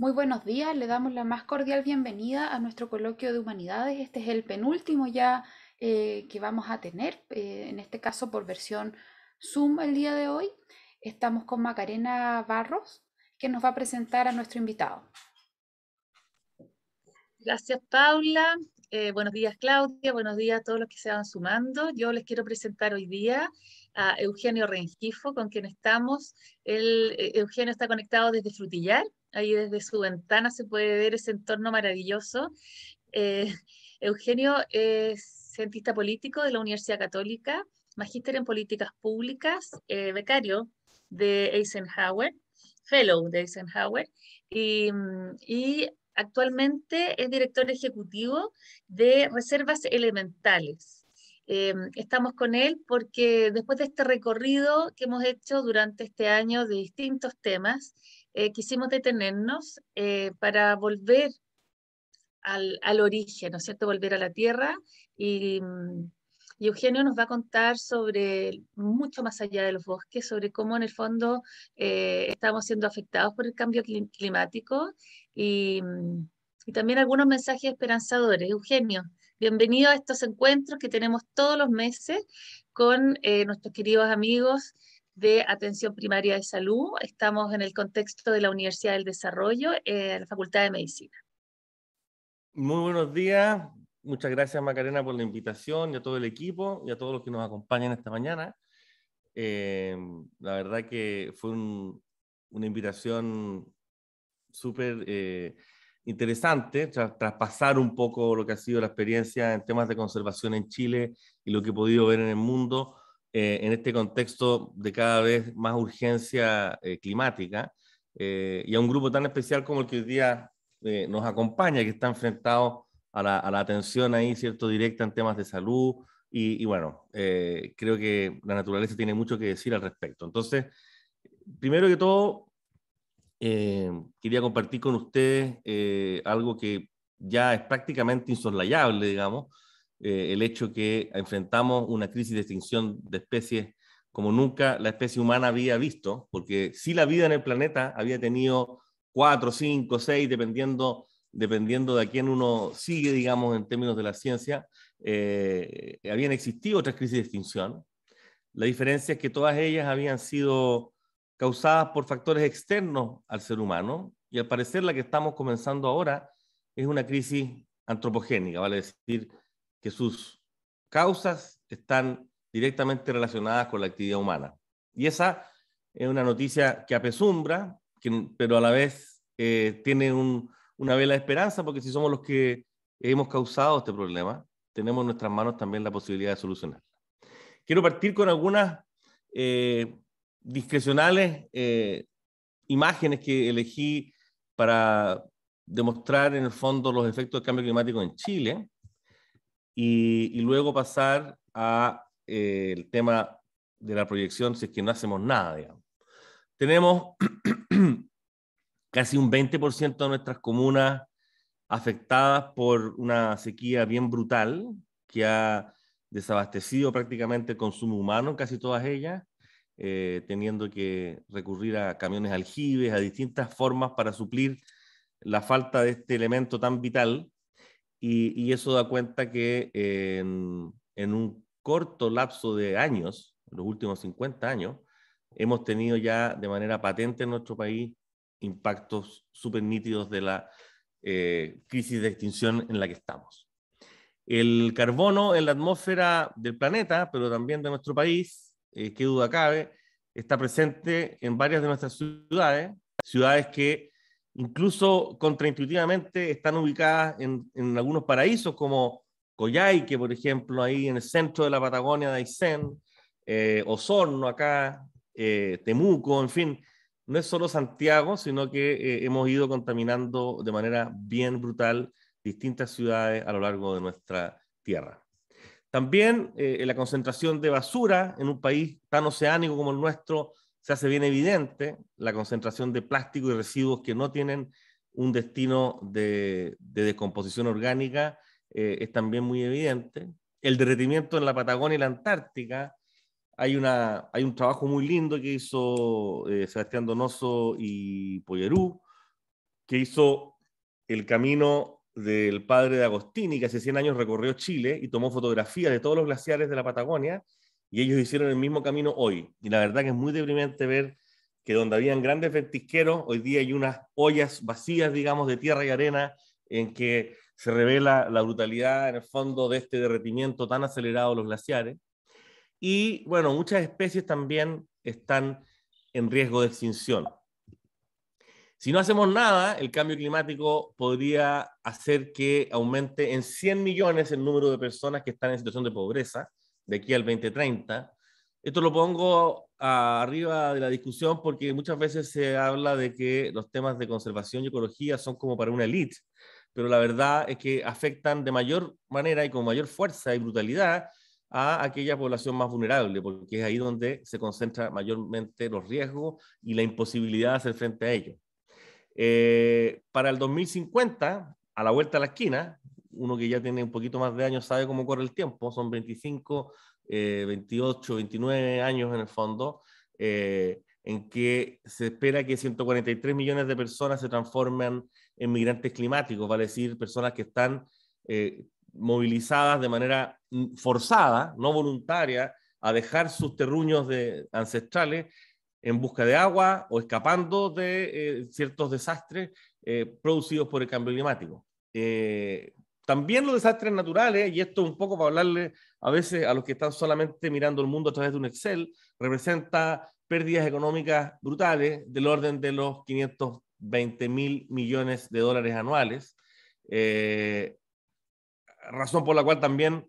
Muy buenos días, le damos la más cordial bienvenida a nuestro coloquio de humanidades. Este es el penúltimo ya eh, que vamos a tener, eh, en este caso por versión Zoom el día de hoy. Estamos con Macarena Barros, que nos va a presentar a nuestro invitado. Gracias, Paula. Eh, buenos días, Claudia. Buenos días a todos los que se van sumando. Yo les quiero presentar hoy día a Eugenio Rengifo, con quien estamos. El, Eugenio está conectado desde Frutillar Ahí desde su ventana se puede ver ese entorno maravilloso. Eh, Eugenio es cientista político de la Universidad Católica, magíster en políticas públicas, eh, becario de Eisenhower, fellow de Eisenhower, mm, y, actualmente es director ejecutivo de Reservas Elementales. Eh, estamos con él porque después de este recorrido que hemos hecho durante este año de distintos temas, eh, quisimos detenernos eh, para volver al, al, origen, ¿no es cierto? Volver a la tierra mm, y, Eugenio nos va a contar sobre mucho más allá de los bosques, sobre cómo en el fondo eh, estamos siendo afectados por el cambio climático mm, y, también algunos mensajes esperanzadores. Eugenio, bienvenido a estos encuentros que tenemos todos los meses con nuestros queridos amigos de Atención Primaria de Salud. Estamos en el contexto de la Universidad del Desarrollo, eh, la Facultad de Medicina. Muy buenos días. Muchas gracias Macarena por la invitación y a todo el equipo y a todos los que nos acompañan esta mañana. Eh, la verdad que fue una invitación súper eh, interesante, traspasar un poco lo que ha sido la experiencia en temas de conservación en Chile y lo que he podido ver en el mundo eh, en este contexto de cada vez más urgencia eh, climática eh, y a un grupo tan especial como el que hoy día nos acompaña, que está enfrentado a la, atención ahí, ¿cierto?, directa en temas de salud y, y bueno, creo que la naturaleza tiene mucho que decir al respecto. Entonces, primero que todo, quería compartir con ustedes algo que ya es prácticamente insoslayable, digamos, eh, el hecho que enfrentamos una crisis de extinción de especies como nunca la especie humana había visto, porque si la vida en el planeta había tenido cuatro, cinco, seis, dependiendo, dependiendo de a quién uno sigue, digamos, en términos de la ciencia, eh, habían existido otras crisis de extinción. La diferencia es que todas ellas habían sido causadas por factores externos al ser humano y al parecer la que estamos comenzando ahora es una crisis antropogénica, vale decir, que sus causas están directamente relacionadas con la actividad humana. Y esa es una noticia que apesumbra, pero a la vez eh, tiene una vela de esperanza, porque si somos los que hemos causado este problema, tenemos en nuestras manos también la posibilidad de solucionarlo. Quiero partir con algunas eh, discrecionales eh, imágenes que elegí para demostrar en el fondo los efectos del cambio climático en Chile y, luego pasar al eh, el tema de la proyección si es que no hacemos nada, digamos. Tenemos casi un 20% de nuestras comunas afectadas por una sequía bien brutal que ha desabastecido prácticamente el consumo humano en casi todas ellas, eh, teniendo que recurrir a camiones aljibes, a distintas formas para suplir la falta de este elemento tan vital y, eso da cuenta que en, un corto lapso de años, los últimos 50 años, hemos tenido ya de manera patente en nuestro país impactos súper nítidos de la eh, crisis de extinción en la que estamos. El carbono en la atmósfera del planeta, pero también de nuestro país, eh, qué duda cabe, está presente en varias de nuestras ciudades, ciudades que incluso contraintuitivamente están ubicadas en, algunos paraísos como Coyhaique, por ejemplo, ahí en el centro de la Patagonia de Aysén, eh, Osorno acá, eh, Temuco, en fin, no es solo Santiago, sino que eh, hemos ido contaminando de manera bien brutal distintas ciudades a lo largo de nuestra tierra. También la concentración de basura en un país tan oceánico como el nuestro se hace bien evidente la concentración de plástico y residuos que no tienen un destino de, descomposición orgánica eh, es también muy evidente. El derretimiento en la Patagonia y la Antártica, hay, una, hay un trabajo muy lindo que hizo eh, Sebastián Donoso y Pollerú, que hizo el camino del padre de Agostini, que hace 100 años recorrió Chile y tomó fotografías de todos los glaciares de la Patagonia y ellos hicieron el mismo camino hoy. Y la verdad que es muy deprimente ver que donde habían grandes ventisqueros, hoy día hay unas ollas vacías, digamos, de tierra y arena en que se revela la brutalidad en el fondo de este derretimiento tan acelerado de los glaciares. Y bueno, muchas especies también están en riesgo de extinción. Si no hacemos nada, el cambio climático podría hacer que aumente en 100 millones el número de personas que están en situación de pobreza de aquí al 2030. Esto lo pongo arriba de la discusión porque muchas veces se habla de que los temas de conservación y ecología son como para una elite, pero la verdad es que afectan de mayor manera y con mayor fuerza y brutalidad a aquella población más vulnerable, porque es ahí donde se concentran mayormente los riesgos y la imposibilidad de hacer frente a ellos. Eh, para el 2050, a la vuelta de la esquina, uno que ya tiene un poquito más de años sabe cómo corre el tiempo, son 25, 28, 29 años en el fondo, eh, en que se espera que 143 millones de personas se transformen en migrantes climáticos, vale decir, personas que están eh, movilizadas de manera forzada, no voluntaria, a dejar sus terruños de, ancestrales en busca de agua o escapando de eh, ciertos desastres producidos por el cambio climático. Eh, también los desastres naturales, eh, y esto un poco para hablarle a veces a los que están solamente mirando el mundo a través de un Excel, representa pérdidas económicas brutales del orden de los 520 mil millones de dólares anuales, eh, razón por la cual también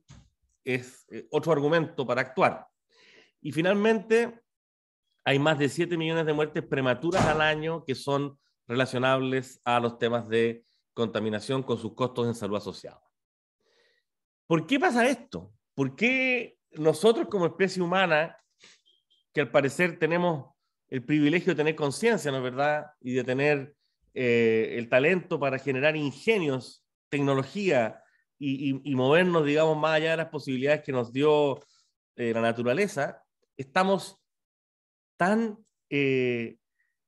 es eh, otro argumento para actuar. Y finalmente, hay más de 7 millones de muertes prematuras al año que son relacionables a los temas de contaminación con sus costos en salud asociados. ¿Por qué pasa esto? ¿Por qué nosotros como especie humana, que al parecer tenemos el privilegio de tener conciencia, ¿no es verdad? Y de tener eh, el talento para generar ingenios, tecnología y, movernos, digamos, más allá de las posibilidades que nos dio eh, la naturaleza, estamos tan eh,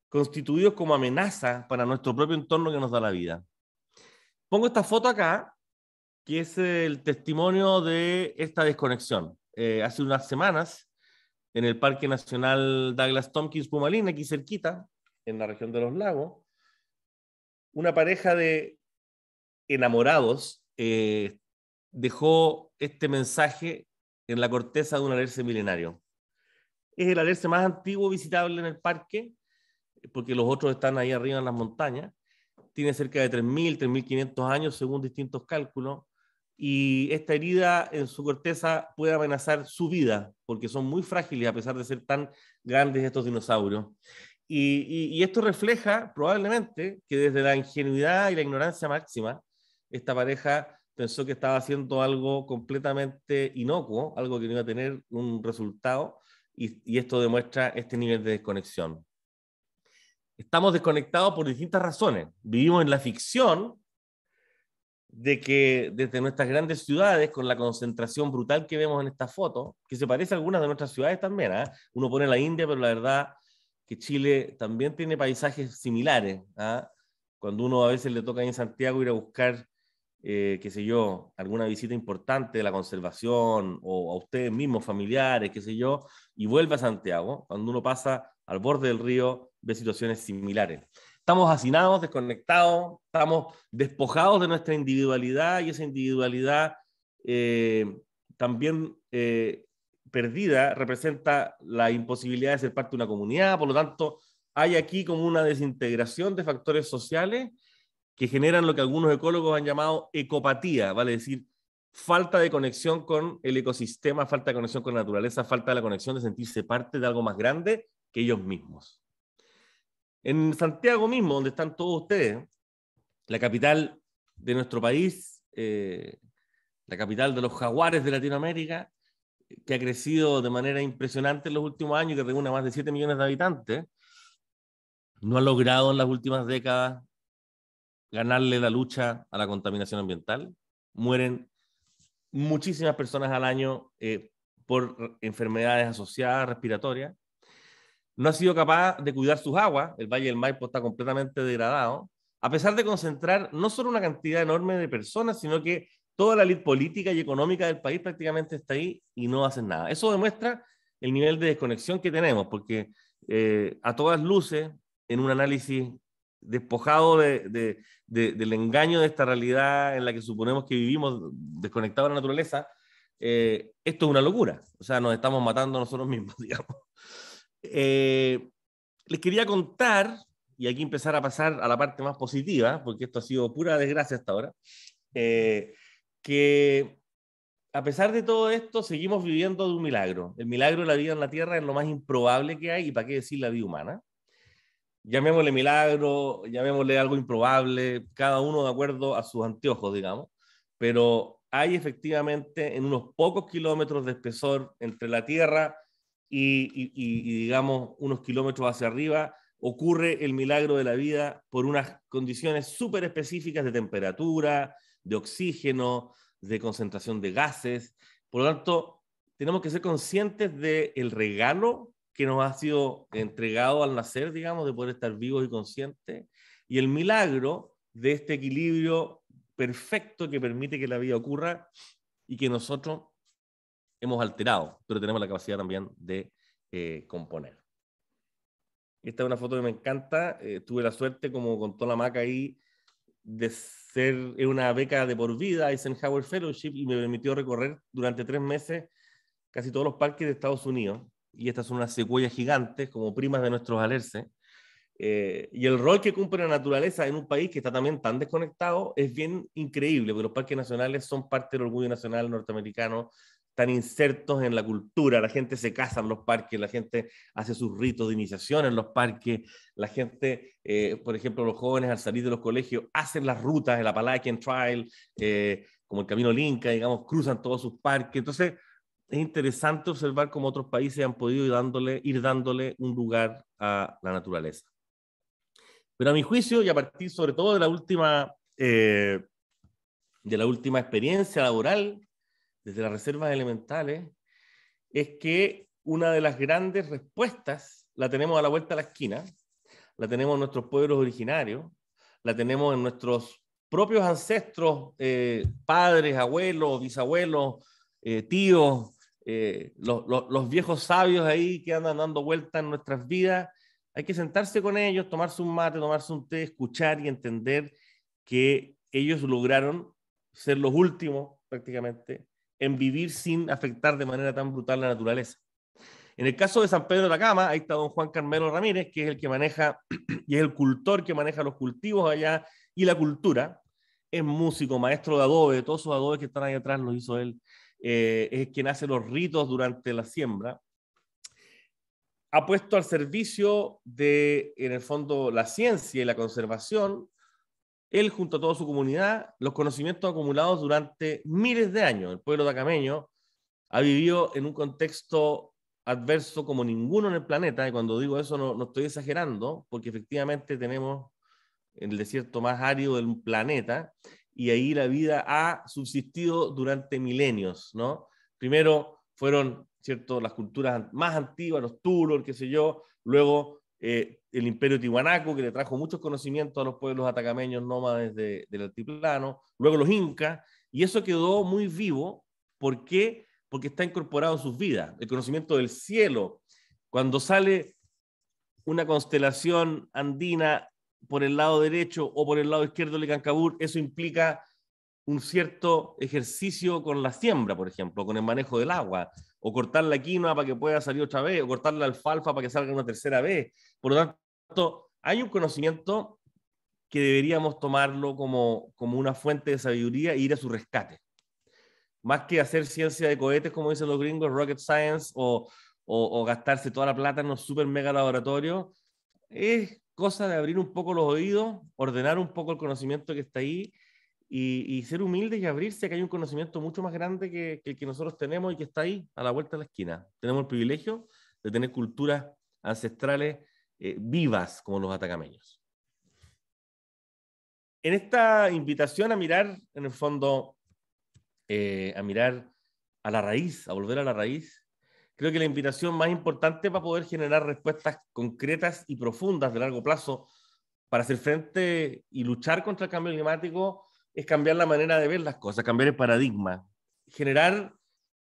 constituidos como amenaza para nuestro propio entorno que nos da la vida. Pongo esta foto acá, que es el testimonio de esta desconexión. Eh, hace unas semanas, en el Parque Nacional Douglas Tompkins Pumalín, aquí cerquita, en la región de los lagos, una pareja de enamorados eh, dejó este mensaje en la corteza de un alerce milenario. Es el alerce más antiguo visitable en el parque, porque los otros están ahí arriba en las montañas, tiene cerca de 3.000, 3.500 años según distintos cálculos, y esta herida en su corteza puede amenazar su vida, porque son muy frágiles a pesar de ser tan grandes estos dinosaurios. Y, esto refleja probablemente que desde la ingenuidad y la ignorancia máxima, esta pareja pensó que estaba haciendo algo completamente inocuo, algo que no iba a tener un resultado, y esto demuestra este nivel de desconexión estamos desconectados por distintas razones. Vivimos en la ficción de que desde nuestras grandes ciudades, con la concentración brutal que vemos en esta foto, que se parece a algunas de nuestras ciudades también, ¿ah? uno pone la India, pero la verdad que Chile también tiene paisajes similares. ¿ah? Cuando uno a veces le toca en Santiago ir a buscar, eh, qué sé yo, alguna visita importante de la conservación o a ustedes mismos, familiares, qué sé yo, y vuelve a Santiago, cuando uno pasa al borde del río, ve situaciones similares. Estamos hacinados, desconectados, estamos despojados de nuestra individualidad y esa individualidad eh, también eh, perdida representa la imposibilidad de ser parte de una comunidad, por lo tanto, hay aquí como una desintegración de factores sociales que generan lo que algunos ecólogos han llamado ecopatía, vale decir, falta de conexión con el ecosistema, falta de conexión con la naturaleza, falta de la conexión de sentirse parte de algo más grande que ellos mismos. En Santiago mismo, donde están todos ustedes, la capital de nuestro país, eh, la capital de los jaguares de Latinoamérica, que ha crecido de manera impresionante en los últimos años, que reúne a más de 7 millones de habitantes, no ha logrado en las últimas décadas ganarle la lucha a la contaminación ambiental. Mueren muchísimas personas al año eh, por enfermedades asociadas respiratorias no ha sido capaz de cuidar sus aguas, el Valle del Maipo está completamente degradado, a pesar de concentrar no solo una cantidad enorme de personas, sino que toda la élite política y económica del país prácticamente está ahí y no hacen nada. Eso demuestra el nivel de desconexión que tenemos, porque eh, a todas luces, en un análisis despojado del engaño de esta realidad en la que suponemos que vivimos desconectados de la naturaleza, eh, esto es una locura. O sea, nos estamos matando nosotros mismos, digamos. Eh, les quería contar, y aquí empezar a pasar a la parte más positiva, porque esto ha sido pura desgracia hasta ahora, eh, que a pesar de todo esto, seguimos viviendo de un milagro. El milagro de la vida en la Tierra es lo más improbable que hay, y para qué decir la vida humana. Llamémosle milagro, llamémosle algo improbable, cada uno de acuerdo a sus anteojos, digamos, pero hay efectivamente en unos pocos kilómetros de espesor entre la Tierra y, digamos unos kilómetros hacia arriba, ocurre el milagro de la vida por unas condiciones súper específicas de temperatura, de oxígeno, de concentración de gases. Por lo tanto, tenemos que ser conscientes del regalo que nos ha sido entregado al nacer, digamos, de poder estar vivos y conscientes, y el milagro de este equilibrio perfecto que permite que la vida ocurra y que nosotros hemos alterado, pero tenemos la capacidad también de eh, componer. Esta es una foto que me encanta. Eh, tuve la suerte, como contó la Maca ahí, de ser una beca de por vida, Eisenhower Fellowship, y me permitió recorrer durante tres meses casi todos los parques de Estados Unidos. Y estas son unas secuellas gigantes, como primas de nuestros alerces. Eh, y el rol que cumple la naturaleza en un país que está también tan desconectado es bien increíble, porque los parques nacionales son parte del orgullo nacional norteamericano, están insertos en la cultura, la gente se casa en los parques, la gente hace sus ritos de iniciación en los parques, la gente, eh, por ejemplo, los jóvenes al salir de los colegios hacen las rutas, el Appalachian Trail, eh, como el Camino Linca, digamos, cruzan todos sus parques. Entonces, es interesante observar cómo otros países han podido ir dándole, ir dándole un lugar a la naturaleza. Pero a mi juicio, y a partir sobre todo de la última, eh, de la última experiencia laboral desde las reservas elementales, es que una de las grandes respuestas la tenemos a la vuelta de la esquina, la tenemos en nuestros pueblos originarios, la tenemos en nuestros propios ancestros, eh, padres, abuelos, bisabuelos, eh, tíos, eh, los, los, viejos sabios ahí que andan dando vueltas en nuestras vidas. Hay que sentarse con ellos, tomarse un mate, tomarse un té, escuchar y entender que ellos lograron ser los últimos prácticamente en vivir sin afectar de manera tan brutal la naturaleza. En el caso de San Pedro de la Cama, ahí está don Juan Carmelo Ramírez, que es el que maneja y es el cultor que maneja los cultivos allá y la cultura. Es músico, maestro de adobe, todos esos adobes que están ahí atrás lo hizo él. Eh, es quien hace los ritos durante la siembra. Ha puesto al servicio de, en el fondo, la ciencia y la conservación él, junto a toda su comunidad, los conocimientos acumulados durante miles de años, el pueblo tacameño ha vivido en un contexto adverso como ninguno en el planeta, y cuando digo eso no, estoy exagerando, porque efectivamente tenemos el desierto más árido del planeta, y ahí la vida ha subsistido durante milenios, ¿no? Primero fueron, ¿cierto?, las culturas más antiguas, los tulos, qué sé yo, luego eh, el imperio tihuanaco, que le trajo muchos conocimientos a los pueblos atacameños nómades del altiplano, luego los incas, y eso quedó muy vivo. ¿Por qué? Porque está incorporado en sus vidas, el conocimiento del cielo. Cuando sale una constelación andina por el lado derecho o por el lado izquierdo del Cancabur, eso implica un cierto ejercicio con la siembra, por ejemplo, con el manejo del agua, o cortar la quinoa para que pueda salir otra vez, o cortar la alfalfa para que salga una tercera vez. Por lo tanto, hay un conocimiento que deberíamos tomarlo como, como una fuente de sabiduría e ir a su rescate. Más que hacer ciencia de cohetes, como dicen los gringos, rocket science, o, o, gastarse toda la plata en un super mega laboratorio, es cosa de abrir un poco los oídos, ordenar un poco el conocimiento que está ahí y, ser humildes y abrirse que hay un conocimiento mucho más grande que, que, el que nosotros tenemos y que está ahí a la vuelta de la esquina. Tenemos el privilegio de tener culturas ancestrales eh, vivas como los atacameños. En esta invitación a mirar, en el fondo, eh, a mirar a la raíz, a volver a la raíz, creo que la invitación más importante para poder generar respuestas concretas y profundas de largo plazo para hacer frente y luchar contra el cambio climático es cambiar la manera de ver las cosas, cambiar el paradigma, generar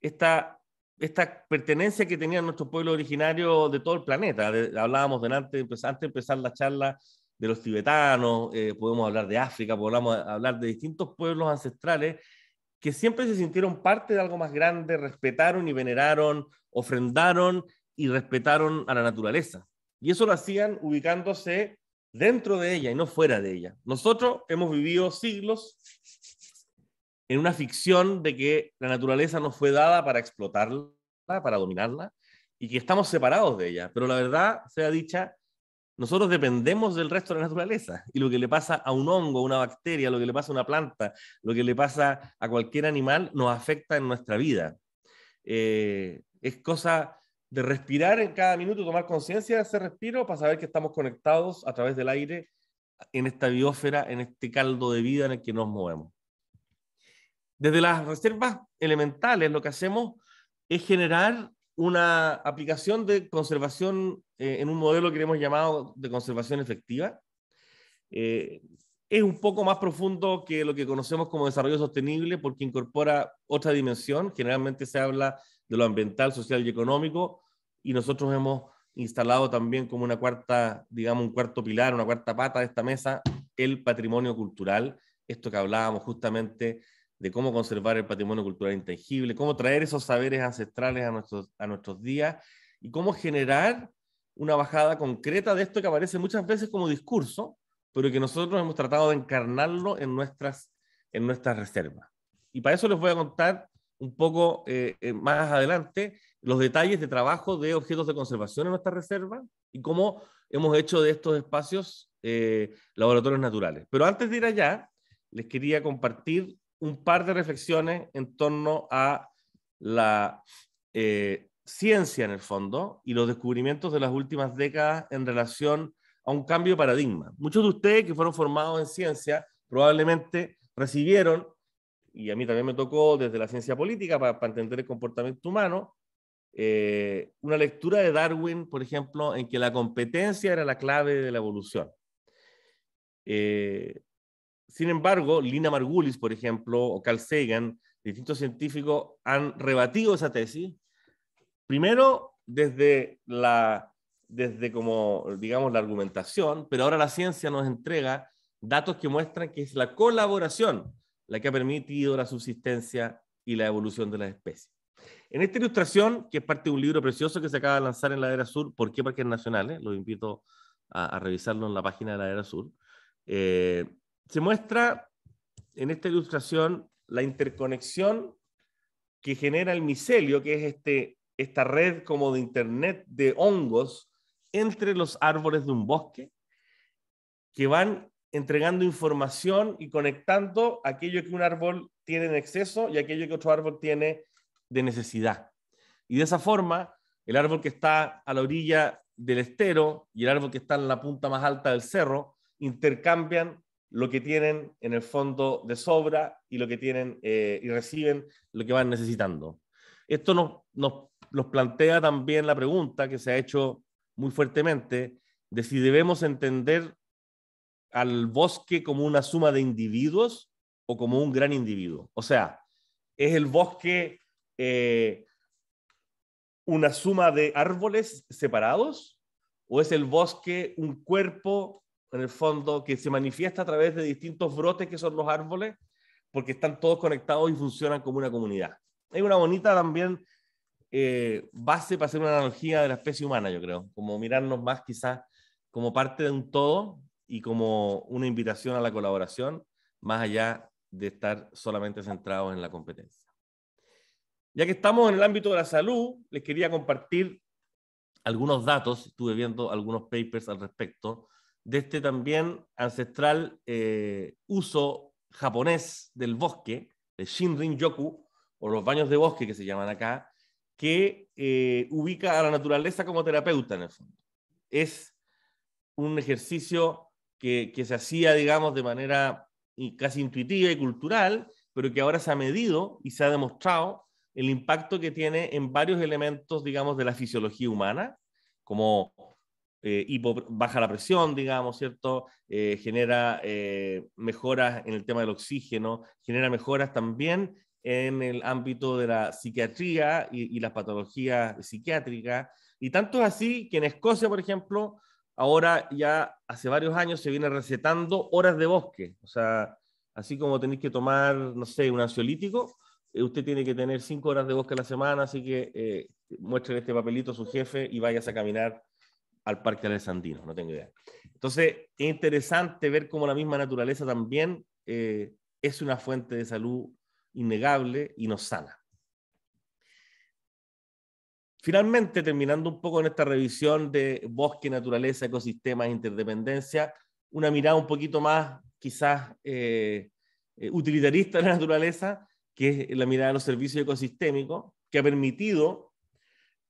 esta, esta pertenencia que tenía nuestro pueblo originario de todo el planeta. hablábamos antes de empezar la charla de los tibetanos, eh, podemos hablar de África, podemos hablar de distintos pueblos ancestrales que siempre se sintieron parte de algo más grande, respetaron y veneraron, ofrendaron y respetaron a la naturaleza. Y eso lo hacían ubicándose dentro de ella y no fuera de ella. Nosotros hemos vivido siglos en una ficción de que la naturaleza nos fue dada para explotarla, para dominarla, y que estamos separados de ella. Pero la verdad, sea dicha, nosotros dependemos del resto de la naturaleza. Y lo que le pasa a un hongo, a una bacteria, lo que le pasa a una planta, lo que le pasa a cualquier animal, nos afecta en nuestra vida. Eh, es cosa de respirar en cada minuto, tomar conciencia de ese respiro para saber que estamos conectados a través del aire en esta biosfera, en este caldo de vida en el que nos movemos. Desde las reservas elementales lo que hacemos es generar una aplicación de conservación eh, en un modelo que hemos llamado de conservación efectiva. Eh, es un poco más profundo que lo que conocemos como desarrollo sostenible porque incorpora otra dimensión. Generalmente se habla de lo ambiental, social y económico, y nosotros hemos instalado también como una cuarta, digamos, un cuarto pilar, una cuarta pata de esta mesa, el patrimonio cultural, esto que hablábamos justamente de cómo conservar el patrimonio cultural intangible, cómo traer esos saberes ancestrales a nuestros, a nuestros días y cómo generar una bajada concreta de esto que aparece muchas veces como discurso, pero que nosotros hemos tratado de encarnarlo en nuestras, en nuestras reservas. Y para eso les voy a contar un poco eh, eh, más adelante los detalles de trabajo de objetos de conservación en nuestra reserva y cómo hemos hecho de estos espacios eh, laboratorios naturales. Pero antes de ir allá, les quería compartir un par de reflexiones en torno a la ciencia en el fondo y los descubrimientos de las últimas décadas en relación a un cambio de paradigma. Muchos de ustedes que fueron formados en ciencia probablemente recibieron y a mí también me tocó desde la ciencia política para, entender el comportamiento humano, eh, una lectura de Darwin, por ejemplo, en que la competencia era la clave de la evolución. Eh, sin embargo, Lina Margulis, por ejemplo, o Carl Sagan, distintos científicos han rebatido esa tesis, primero desde la desde como, digamos, la argumentación, pero ahora la ciencia nos entrega datos que muestran que es la colaboración la que ha permitido la subsistencia y la evolución de las especies. En esta ilustración, que es parte de un libro precioso que se acaba de lanzar en la Era Sur, ¿Por qué Parques Nacionales? Los invito a, revisarlo en la página de la Era Sur. Eh, se muestra en esta ilustración la interconexión que genera el micelio, que es este, esta red como de internet de hongos entre los árboles de un bosque, que van entregando información y conectando aquello que un árbol tiene en exceso y aquello que otro árbol tiene de necesidad. Y de esa forma, el árbol que está a la orilla del estero y el árbol que está en la punta más alta del cerro intercambian lo que tienen en el fondo de sobra y lo que tienen eh, y reciben lo que van necesitando. Esto nos, nos, nos plantea también la pregunta que se ha hecho muy fuertemente de si debemos entender al bosque como una suma de individuos o como un gran individuo. O sea, es el bosque eh, una suma de árboles separados o es el bosque un cuerpo en el fondo que se manifiesta a través de distintos brotes que son los árboles porque están todos conectados y funcionan como una comunidad. Hay una bonita también eh, base para hacer una analogía de la especie humana, yo creo, como mirarnos más quizás como parte de un todo y como una invitación a la colaboración, más allá de estar solamente centrados en la competencia. Ya que estamos en el ámbito de la salud, les quería compartir algunos datos, estuve viendo algunos papers al respecto, de este también ancestral eh, uso japonés del bosque, de Shinrin Yoku, o los baños de bosque que se llaman acá, que eh, ubica a la naturaleza como terapeuta en el fondo. Es un ejercicio que, se hacía, digamos, de manera casi intuitiva y cultural, pero que ahora se ha medido y se ha demostrado el impacto que tiene en varios elementos, digamos, de la fisiología humana, como eh, baja la presión, digamos, ¿cierto? Eh, genera eh, mejoras en el tema del oxígeno, genera mejoras también en el ámbito de la psiquiatría y, y las patologías psiquiátricas. Y tanto es así que en Escocia, por ejemplo, ahora ya hace varios años se viene recetando horas de bosque. O sea, así como tenéis que tomar, no sé, un ansiolítico, eh, usted tiene que tener cinco horas de bosque a la semana, así que eh, este papelito a su jefe y vayas a caminar al Parque Alessandino, no tengo idea. Entonces, es interesante ver cómo la misma naturaleza también eh, es una fuente de salud innegable y nos sana. Finalmente, terminando un poco en esta revisión de bosque, naturaleza, ecosistemas, interdependencia, una mirada un poquito más quizás eh, eh, utilitarista de la naturaleza, que es la mirada de los servicios ecosistémicos, que ha permitido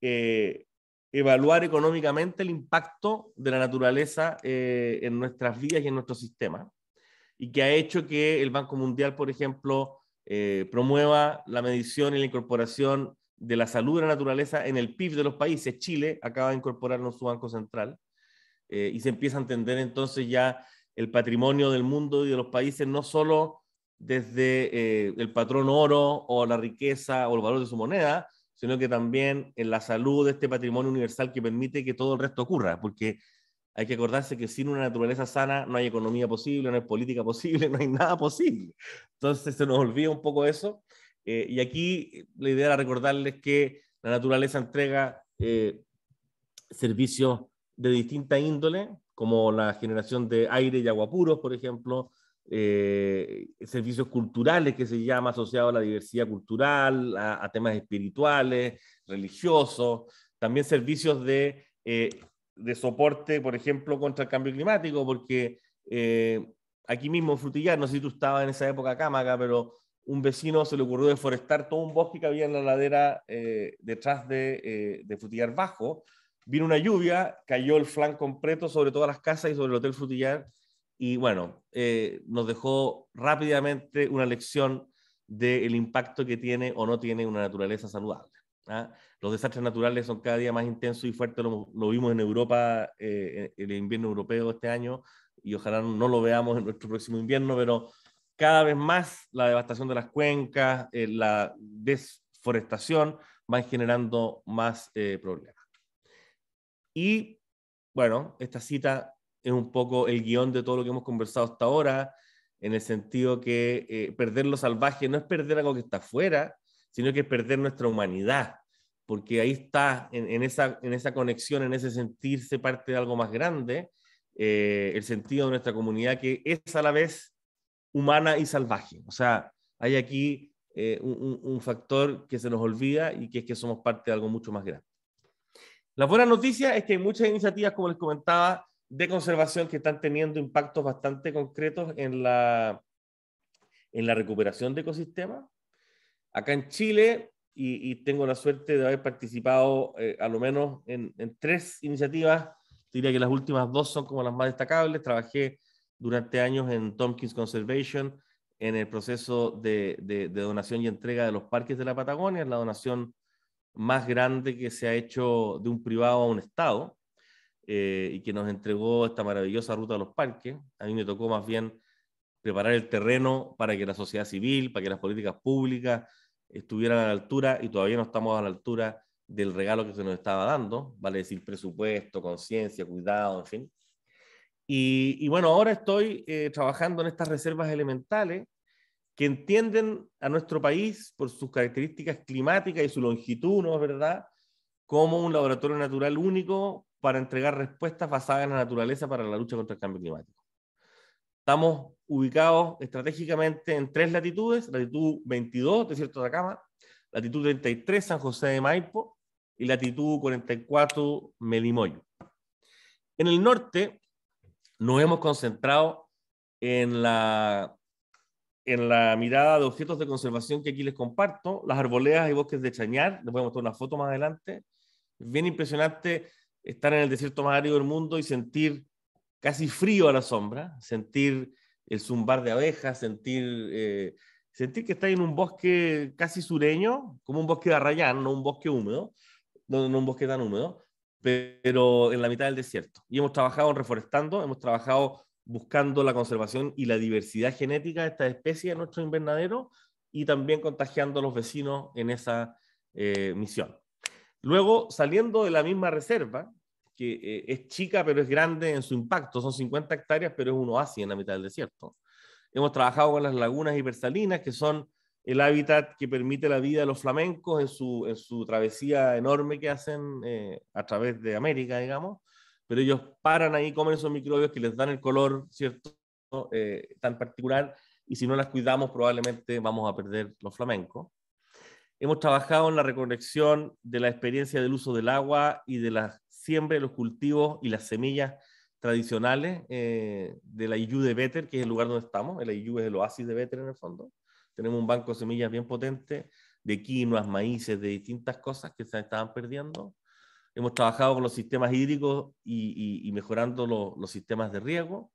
eh, evaluar económicamente el impacto de la naturaleza en nuestras vidas y en nuestro sistema, y que ha hecho que el Banco Mundial, por ejemplo, promueva la medición y la incorporación de la salud de la naturaleza en el PIB de los países. Chile acaba de incorporarnos en su Banco Central eh, y se empieza a entender entonces ya el patrimonio del mundo y de los países, no solo desde eh, el patrón oro o la riqueza o el valor de su moneda, sino que también en la salud de este patrimonio universal que permite que todo el resto ocurra, porque hay que acordarse que sin una naturaleza sana no hay economía posible, no hay política posible, no hay nada posible. Entonces se nos olvida un poco eso eh, y aquí la idea era recordarles que la naturaleza entrega eh, servicios de distinta índole, como la generación de aire y agua puros, por ejemplo, eh, servicios culturales que se llama asociado a la diversidad cultural, a, temas espirituales, religiosos, también servicios de, de, soporte, por ejemplo, contra el cambio climático, porque aquí mismo en Frutillar, no sé si tú estabas en esa época, Maga, pero un vecino se le ocurrió deforestar todo un bosque que había en la ladera eh, detrás de, eh, Frutillar Bajo. Vino una lluvia, cayó el flan completo sobre todas las casas y sobre el Hotel Frutillar. Y bueno, eh, nos dejó rápidamente una lección del impacto que tiene o no tiene una naturaleza saludable. ¿ah? Los desastres naturales son cada día más intensos y fuertes. Lo, lo vimos en Europa, eh, en el invierno europeo este año, y ojalá no lo veamos en nuestro próximo invierno, pero cada vez más la devastación de las cuencas, eh, la desforestación van generando más eh, problemas. Y bueno, esta cita es un poco el guión de todo lo que hemos conversado hasta ahora, en el sentido que eh, perder lo salvaje no es perder algo que está afuera, sino que es perder nuestra humanidad, porque ahí está, en, esa, en esa conexión, en ese sentirse parte de algo más grande, el sentido de nuestra comunidad, que es a la vez humana y salvaje. O sea, hay aquí eh, un, factor que se nos olvida y que es que somos parte de algo mucho más grande. La buena noticia es que hay muchas iniciativas, como les comentaba, de conservación que están teniendo impactos bastante concretos en la, en la recuperación de ecosistemas. Acá en Chile, y, tengo la suerte de haber participado al eh, a lo menos en, en tres iniciativas, diría que las últimas dos son como las más destacables. Trabajé durante años en Tompkins Conservation, en el proceso de, donación y entrega de los parques de la Patagonia, es la donación más grande que se ha hecho de un privado a un Estado eh, y que nos entregó esta maravillosa ruta a los parques. A mí me tocó más bien preparar el terreno para que la sociedad civil, para que las políticas públicas estuvieran a la altura y todavía no estamos a la altura del regalo que se nos estaba dando, vale decir presupuesto, conciencia, cuidado, en fin. Y, bueno, ahora estoy eh, trabajando en estas reservas elementales que entienden a nuestro país por sus características climáticas y su longitud, ¿no es verdad?, como un laboratorio natural único para entregar respuestas basadas en la naturaleza para la lucha contra el cambio climático. Estamos ubicados estratégicamente en tres latitudes, latitud 22, desierto de Atacama, latitud 33, San José de Maipo, y latitud 44, Melimoyo. En el norte nos hemos concentrado en la, en la mirada de objetos de conservación que aquí les comparto, las arboledas y bosques de Chañar, les voy a mostrar una foto más adelante. Bien impresionante estar en el desierto más árido del mundo y sentir casi frío a la sombra, sentir el zumbar de abejas, sentir, eh, sentir que está en un bosque casi sureño, como un bosque de arrayán, no un bosque húmedo, no un bosque tan húmedo, pero en la mitad del desierto. Y hemos trabajado reforestando, hemos trabajado buscando la conservación y la diversidad genética de estas especies en nuestro invernadero y también contagiando a los vecinos en esa eh, misión. Luego, saliendo de la misma reserva, que eh, es chica pero es grande en su impacto, son 50 hectáreas, pero es un oasis en la mitad del desierto. Hemos trabajado con las lagunas hipersalinas, que son el hábitat que permite la vida de los flamencos en su, en su travesía enorme que hacen eh, a través de América, digamos, pero ellos paran ahí, comen esos microbios que les dan el color, ¿cierto? Eh, tan particular, y si no las cuidamos probablemente vamos a perder los flamencos. Hemos trabajado en la reconexión de la experiencia del uso del agua y de la siembra de los cultivos y las semillas tradicionales eh, de la IU de Better, que es el lugar donde estamos. El IU es el oasis de Better en el fondo. Tenemos un banco de semillas bien potente de quinoas, maíces, de distintas cosas que se estaban perdiendo. Hemos trabajado con los sistemas hídricos y, mejorando los sistemas de riego,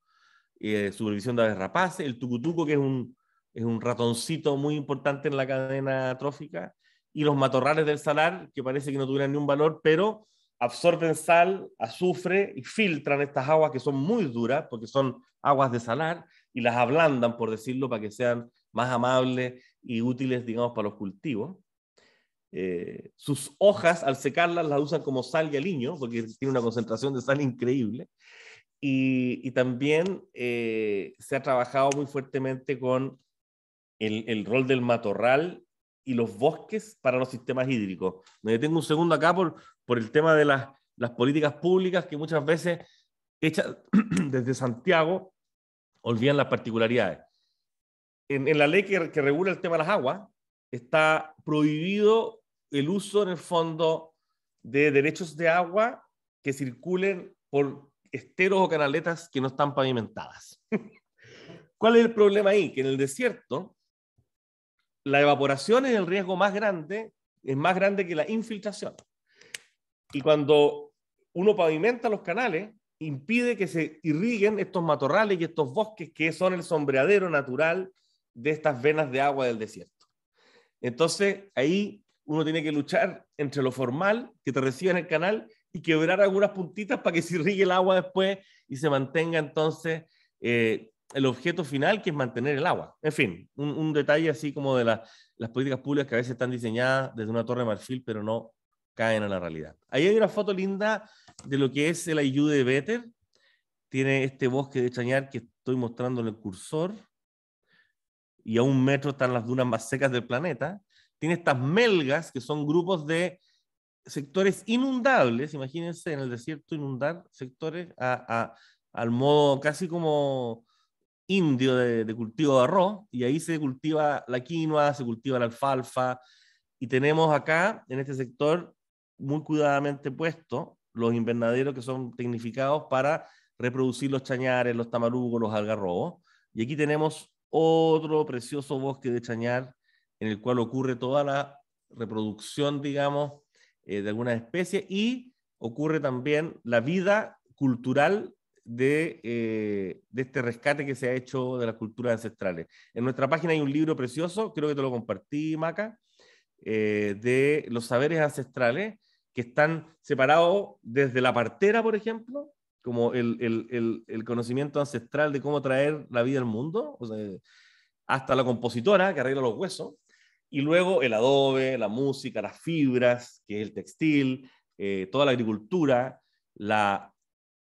eh, supervisión de aves rapaces, el tucutuco, que es un, es un ratoncito muy importante en la cadena trófica, y los matorrales del salar, que parece que no tuvieran ni un valor, pero absorben sal, azufre y filtran estas aguas que son muy duras, porque son aguas de salar, y las ablandan, por decirlo, para que sean más amables y útiles, digamos, para los cultivos. Eh, sus hojas, al secarlas, las usan como sal y aliño, porque tiene una concentración de sal increíble. Y, también eh, se ha trabajado muy fuertemente con el, rol del matorral y los bosques para los sistemas hídricos. Me detengo un segundo acá por, por el tema de las, las políticas públicas que muchas veces hechas desde Santiago olvidan las particularidades en, la ley que, que, regula el tema de las aguas, está prohibido el uso en el fondo de derechos de agua que circulen por esteros o canaletas que no están pavimentadas. ¿Cuál es el problema ahí? Que en el desierto la evaporación es el riesgo más grande, es más grande que la infiltración. Y cuando uno pavimenta los canales, impide que se irriguen estos matorrales y estos bosques que son el sombreadero natural de estas venas de agua del desierto. Entonces, ahí uno tiene que luchar entre lo formal que te recibe en el canal y quebrar algunas puntitas para que se irrigue el agua después y se mantenga entonces eh, el objeto final, que es mantener el agua. En fin, un, detalle así como de las políticas públicas que a veces están diseñadas desde una torre de marfil, pero no caen a la realidad. Ahí hay una foto linda de lo que es el ayude de Better. Tiene este bosque de chañar que estoy mostrando en el cursor y a un metro están las dunas más secas del planeta, tiene estas melgas, que son grupos de sectores inundables, imagínense en el desierto inundar sectores a, al modo casi como indio de, cultivo de arroz, y ahí se cultiva la quinoa, se cultiva la alfalfa, y tenemos acá, en este sector, muy cuidadamente puesto, los invernaderos que son tecnificados para reproducir los chañares, los tamarugos, los algarrobos, y aquí tenemos otro precioso bosque de chañar en el cual ocurre toda la reproducción, digamos, eh, de algunas especies y ocurre también la vida cultural eh, de, este rescate que se ha hecho de las culturas ancestrales. En nuestra página hay un libro precioso, creo que te lo compartí, Maca, eh, de los saberes ancestrales que están separados desde la partera, por ejemplo, como el, conocimiento ancestral de cómo traer la vida al mundo, hasta la compositora que arregla los huesos, y luego el adobe, la música, las fibras, que es el textil, eh, toda la agricultura, la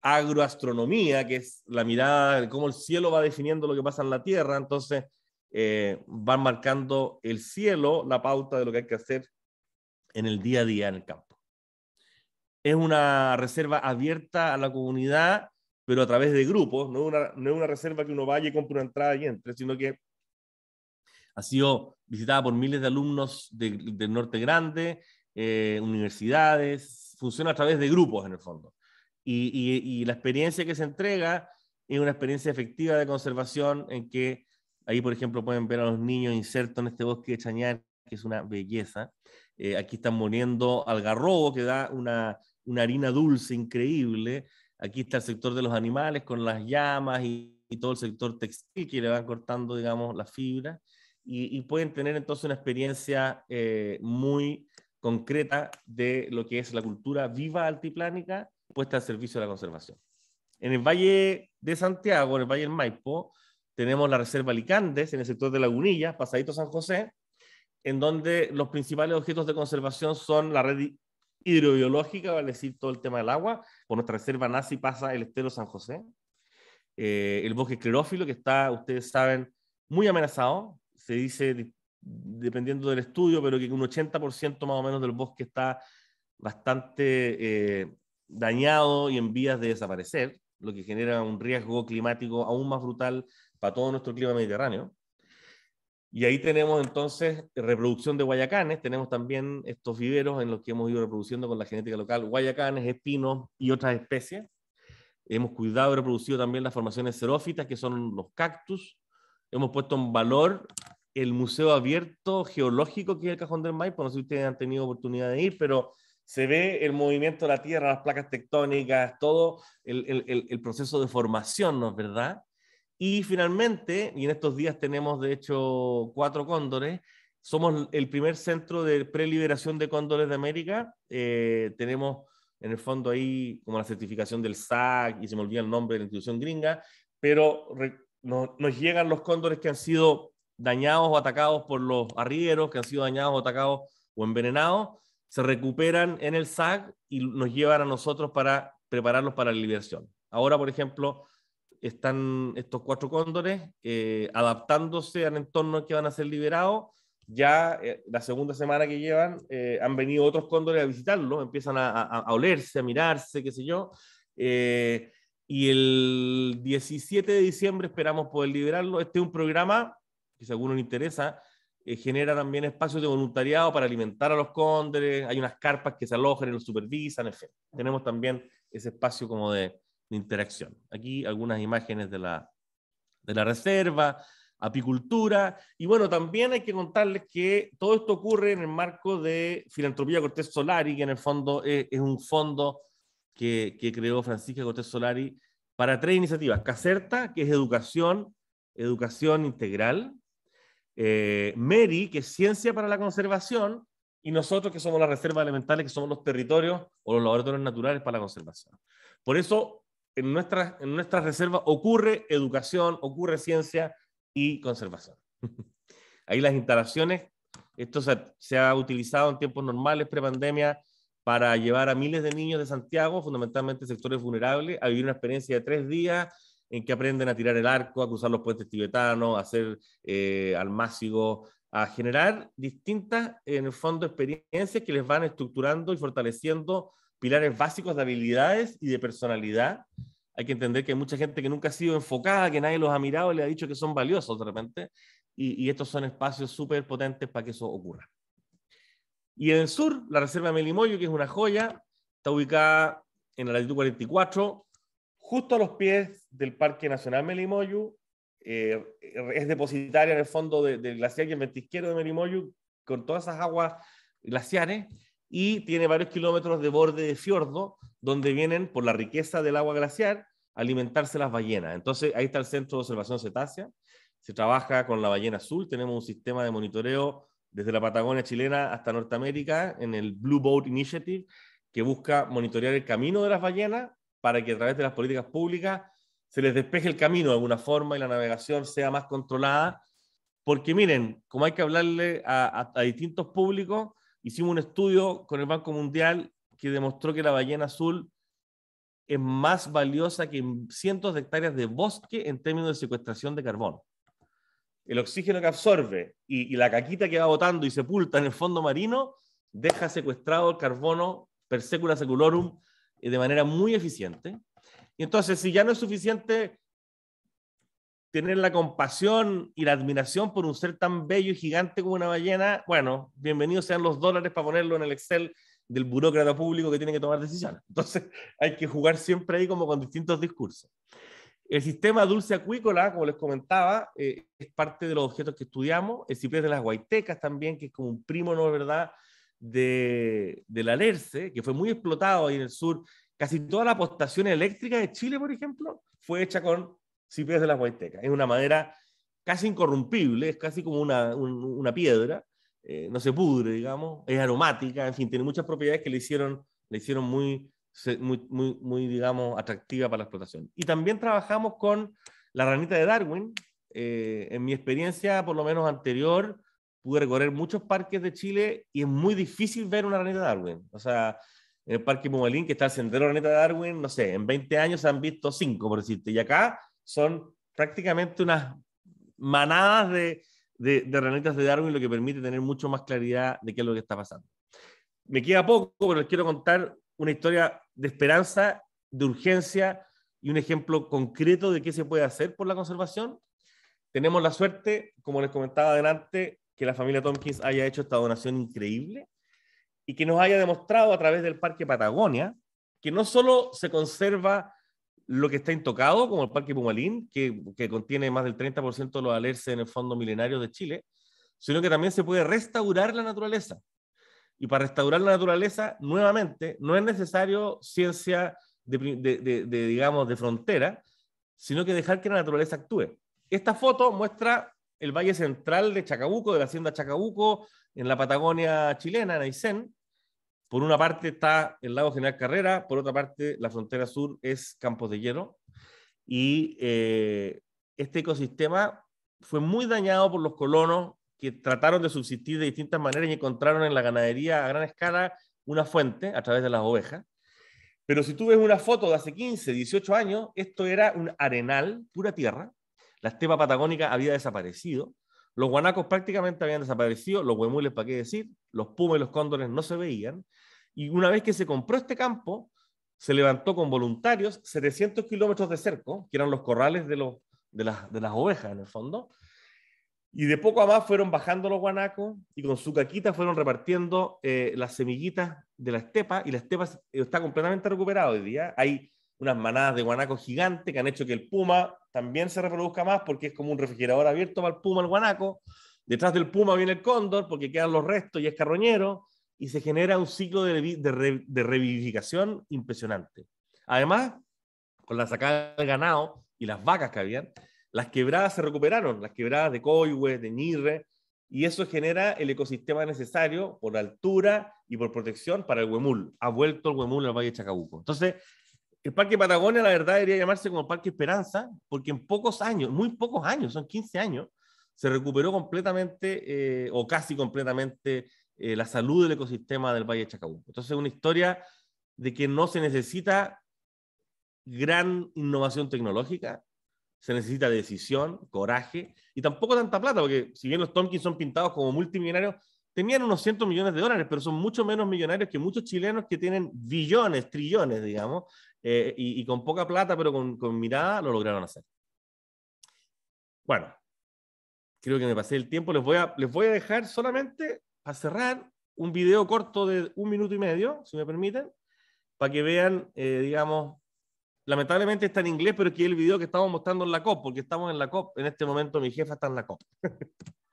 agroastronomía, que es la mirada de cómo el cielo va definiendo lo que pasa en la tierra, entonces eh, van marcando el cielo, la pauta de lo que hay que hacer en el día a día en el campo es una reserva abierta a la comunidad, pero a través de grupos, no es una, no es una reserva que uno vaya y compre una entrada y entre, sino que ha sido visitada por miles de alumnos del norte grande, eh, universidades, funciona a través de grupos en el fondo. Y, y, la experiencia que se entrega es una experiencia efectiva de conservación en que ahí, por ejemplo, pueden ver a los niños insertos en este bosque de chañar, que es una belleza. Eh, aquí están muriendo algarrobo, que da una una harina dulce increíble. Aquí está el sector de los animales con las llamas y, todo el sector textil que le van cortando, digamos, las fibras. Y, pueden tener entonces una experiencia eh, muy concreta de lo que es la cultura viva altiplánica puesta al servicio de la conservación. En el Valle de Santiago, en el Valle del Maipo, tenemos la Reserva Alicandes, en el sector de Lagunillas, Pasadito San José, en donde los principales objetos de conservación son la red hidrobiológica, vale decir todo el tema del agua. Por nuestra reserva nazi pasa el estero San José. Eh, el bosque esclerófilo, que está, ustedes saben, muy amenazado. Se dice, dependiendo del estudio, pero que un 80% más o menos del bosque está bastante eh, dañado y en vías de desaparecer, lo que genera un riesgo climático aún más brutal para todo nuestro clima mediterráneo. Y ahí tenemos entonces reproducción de guayacanes, tenemos también estos viveros en los que hemos ido reproduciendo con la genética local guayacanes, espinos y otras especies. Hemos cuidado y reproducido también las formaciones xerófitas, que son los cactus. Hemos puesto en valor el Museo Abierto Geológico, que es el Cajón del Maipo. No sé si ustedes han tenido oportunidad de ir, pero se ve el movimiento de la Tierra, las placas tectónicas, todo el, el proceso de formación, ¿no es verdad? Y finalmente, y en estos días tenemos de hecho cuatro cóndores, somos el primer centro de preliberación de cóndores de América. Eh, tenemos en el fondo ahí como la certificación del SAC y se me olvida el nombre de la institución gringa, pero nos llegan los cóndores que han sido dañados o atacados por los arrieros, que han sido dañados o atacados o envenenados, se recuperan en el SAC y nos llevan a nosotros para prepararlos para la liberación. Ahora, por ejemplo, están estos cuatro cóndores eh, adaptándose al entorno que van a ser liberados. Ya eh, la segunda semana que llevan, eh, han venido otros cóndores a visitarlos, empiezan a, a, olerse, a mirarse, qué sé yo. y el 17 de diciembre esperamos poder liberarlo. Este es un programa que, si a alguno le interesa, genera también espacios de voluntariado para alimentar a los cóndores. Hay unas carpas que se alojan y los supervisan, en fin. Tenemos también ese espacio como de, de interacción. Aquí algunas imágenes de la, de la reserva, apicultura. Y bueno, también hay que contarles que todo esto ocurre en el marco de Filantropía Cortés Solari, que en el fondo es, un fondo que, creó Francisca Cortés Solari para tres iniciativas. Caserta, que es educación, educación integral. Eh, Meri, que es ciencia para la conservación. Y nosotros, que somos las reservas elementales, que somos los territorios o los laboratorios naturales para la conservación. Por eso, en nuestras en nuestra reservas ocurre educación, ocurre ciencia y conservación. Ahí las instalaciones, esto se ha, utilizado en tiempos normales, pre-pandemia, para llevar a miles de niños de Santiago, fundamentalmente sectores vulnerables, a vivir una experiencia de tres días en que aprenden a tirar el arco, a cruzar los puentes tibetanos, a hacer eh, a generar distintas, en el fondo, experiencias que les van estructurando y fortaleciendo pilares básicos de habilidades y de personalidad. Hay que entender que hay mucha gente que nunca ha sido enfocada, que nadie los ha mirado y le ha dicho que son valiosos de repente. Y, estos son espacios súper potentes para que eso ocurra. Y en el sur, la Reserva Melimoyu, que es una joya, está ubicada en la latitud 44, justo a los pies del Parque Nacional Melimoyu eh, es depositaria en el fondo del glaciar y el ventisquero de Melimoyu con todas esas aguas glaciares y tiene varios kilómetros de borde de fiordo, donde vienen, por la riqueza del agua glaciar, a alimentarse las ballenas. Entonces, ahí está el Centro de Observación Cetácea. Se trabaja con la ballena azul. Tenemos un sistema de monitoreo desde la Patagonia chilena hasta Norteamérica en el Blue Boat Initiative, que busca monitorear el camino de las ballenas para que a través de las políticas públicas se les despeje el camino de alguna forma y la navegación sea más controlada. Porque miren, como hay que hablarle a distintos públicos, Hicimos un estudio con el Banco Mundial que demostró que la ballena azul es más valiosa que cientos de hectáreas de bosque en términos de secuestración de carbono. El oxígeno que absorbe y, la caquita que va botando y sepulta en el fondo marino deja secuestrado el carbono per secula seculorum eh, de manera muy eficiente. Y entonces, si ya no es suficiente tener la compasión y la admiración por un ser tan bello y gigante como una ballena, bueno, bienvenidos sean los dólares para ponerlo en el Excel del burócrata público que tiene que tomar decisiones. Entonces, hay que jugar siempre ahí como con distintos discursos. El sistema dulce acuícola, como les comentaba, eh, es parte de los objetos que estudiamos. El ciprés de las guaitecas también, que es como un primo, ¿no es verdad?, de, del alerce, que fue muy explotado ahí en el sur. Casi toda la postación eléctrica de Chile, por ejemplo, fue hecha con si de la Huayteca, Es una madera casi incorrumpible, es casi como una, una piedra, eh, no se pudre, digamos, es aromática, en fin, tiene muchas propiedades que le hicieron, le hicieron muy, muy, muy, digamos, atractiva para la explotación. Y también trabajamos con la ranita de Darwin. Eh, en mi experiencia, por lo menos anterior, pude recorrer muchos parques de Chile y es muy difícil ver una ranita de Darwin. O sea, en el Parque Pumalín, que está el sendero ranita de Darwin, no sé, en 20 años se han visto 5, por decirte. Y acá son prácticamente unas manadas de, de, de herramientas de Darwin, lo que permite tener mucho más claridad de qué es lo que está pasando. Me queda poco, pero les quiero contar una historia de esperanza, de urgencia y un ejemplo concreto de qué se puede hacer por la conservación. Tenemos la suerte, como les comentaba adelante, que la familia Tompkins haya hecho esta donación increíble y que nos haya demostrado a través del Parque Patagonia que no solo se conserva lo que está intocado, como el Parque Pumalín, que, contiene más del 30% de los alerces en el Fondo Milenario de Chile, sino que también se puede restaurar la naturaleza. Y para restaurar la naturaleza, nuevamente, no es necesario ciencia de, digamos, de frontera, sino que dejar que la naturaleza actúe. Esta foto muestra el valle central de Chacabuco, de la hacienda Chacabuco, en la Patagonia chilena, en Aysén, por una parte está el lago General Carrera, por otra parte la frontera sur es Campos de Hielo. Y eh, este ecosistema fue muy dañado por los colonos que trataron de subsistir de distintas maneras y encontraron en la ganadería a gran escala una fuente a través de las ovejas. Pero si tú ves una foto de hace 15, 18 años, esto era un arenal, pura tierra. La estepa patagónica había desaparecido los guanacos prácticamente habían desaparecido, los huemules, ¿para qué decir? Los pumas y los cóndores no se veían. Y una vez que se compró este campo, se levantó con voluntarios 700 kilómetros de cerco, que eran los corrales de, los, de, las, ovejas en el fondo. Y de poco a más fueron bajando los guanacos y con su caquita fueron repartiendo eh, las semillitas de la estepa y la estepa eh, está completamente recuperada hoy día. Hay unas manadas de guanaco gigante que han hecho que el puma también se reproduzca más porque es como un refrigerador abierto para el puma, el guanaco. Detrás del puma viene el cóndor porque quedan los restos y es carroñero y se genera un ciclo de, revivificación impresionante. Además, con la sacada del ganado y las vacas que habían, las quebradas se recuperaron, las quebradas de Coihue, de nirre y eso genera el ecosistema necesario por altura y por protección para el huemul. Ha vuelto el huemul al Valle de Chacabuco. Entonces, el Parque Patagonia, la verdad, debería llamarse como Parque Esperanza, porque en pocos años, muy pocos años, son 15 años, se recuperó completamente eh, o casi completamente eh, la salud del ecosistema del Valle de Chacabuco. Entonces, es una historia de que no se necesita gran innovación tecnológica, se necesita decisión, coraje y tampoco tanta plata, porque si bien los Tompkins son pintados como multimillonarios, tenían unos cientos millones de dólares, pero son mucho menos millonarios que muchos chilenos que tienen billones, trillones, digamos, eh, y, con poca plata, pero con, mirada, lo lograron hacer. Bueno, creo que me pasé el tiempo. Les voy a, les voy a dejar solamente, para cerrar, un video corto de un minuto y medio, si me permiten, para que vean, eh, digamos, lamentablemente está en inglés, pero es que el video que estamos mostrando en la COP, porque estamos en la COP. En este momento mi jefa está en la COP.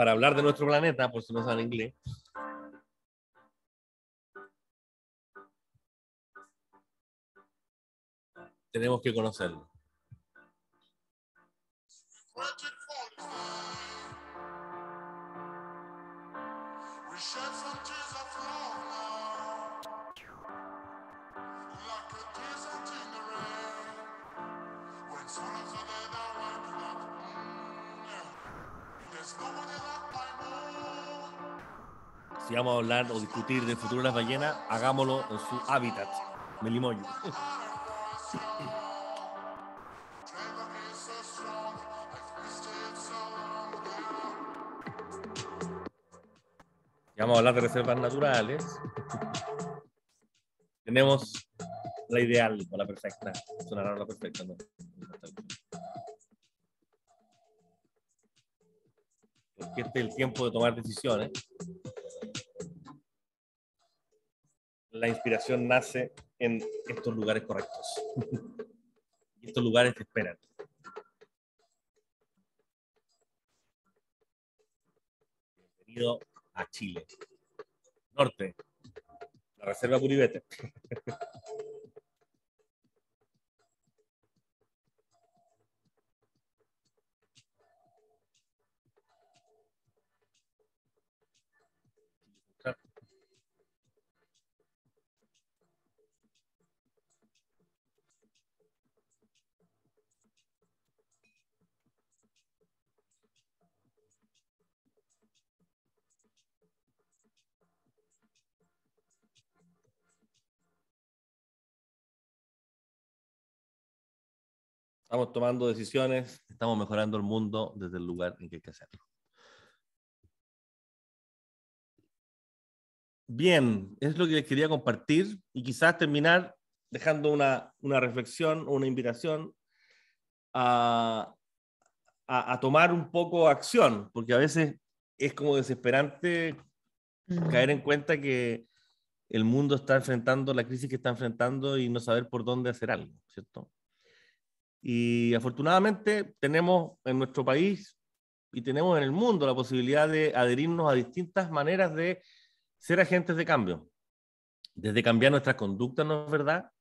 para hablar de nuestro planeta, por si no saben inglés. Tenemos que conocerlo. si vamos a hablar o discutir del futuro de las ballenas, hagámoslo en su hábitat, Melimoyo. vamos a hablar de reservas naturales. Tenemos la ideal o la perfecta. Sonará la perfecta, ¿no? Porque este es el tiempo de tomar decisiones. la inspiración nace en estos lugares correctos. y estos lugares te esperan. Bienvenido a Chile. Norte, la Reserva Puribete. Estamos tomando decisiones, estamos mejorando el mundo desde el lugar en que hay que hacerlo. Bien, es lo que les quería compartir y quizás terminar dejando una, reflexión o una invitación a, a, tomar un poco acción, porque a veces es como desesperante caer en cuenta que el mundo está enfrentando la crisis que está enfrentando y no saber por dónde hacer algo, ¿cierto? Y afortunadamente tenemos en nuestro país y tenemos en el mundo la posibilidad de adherirnos a distintas maneras de ser agentes de cambio. Desde cambiar nuestras conductas, ¿no es verdad?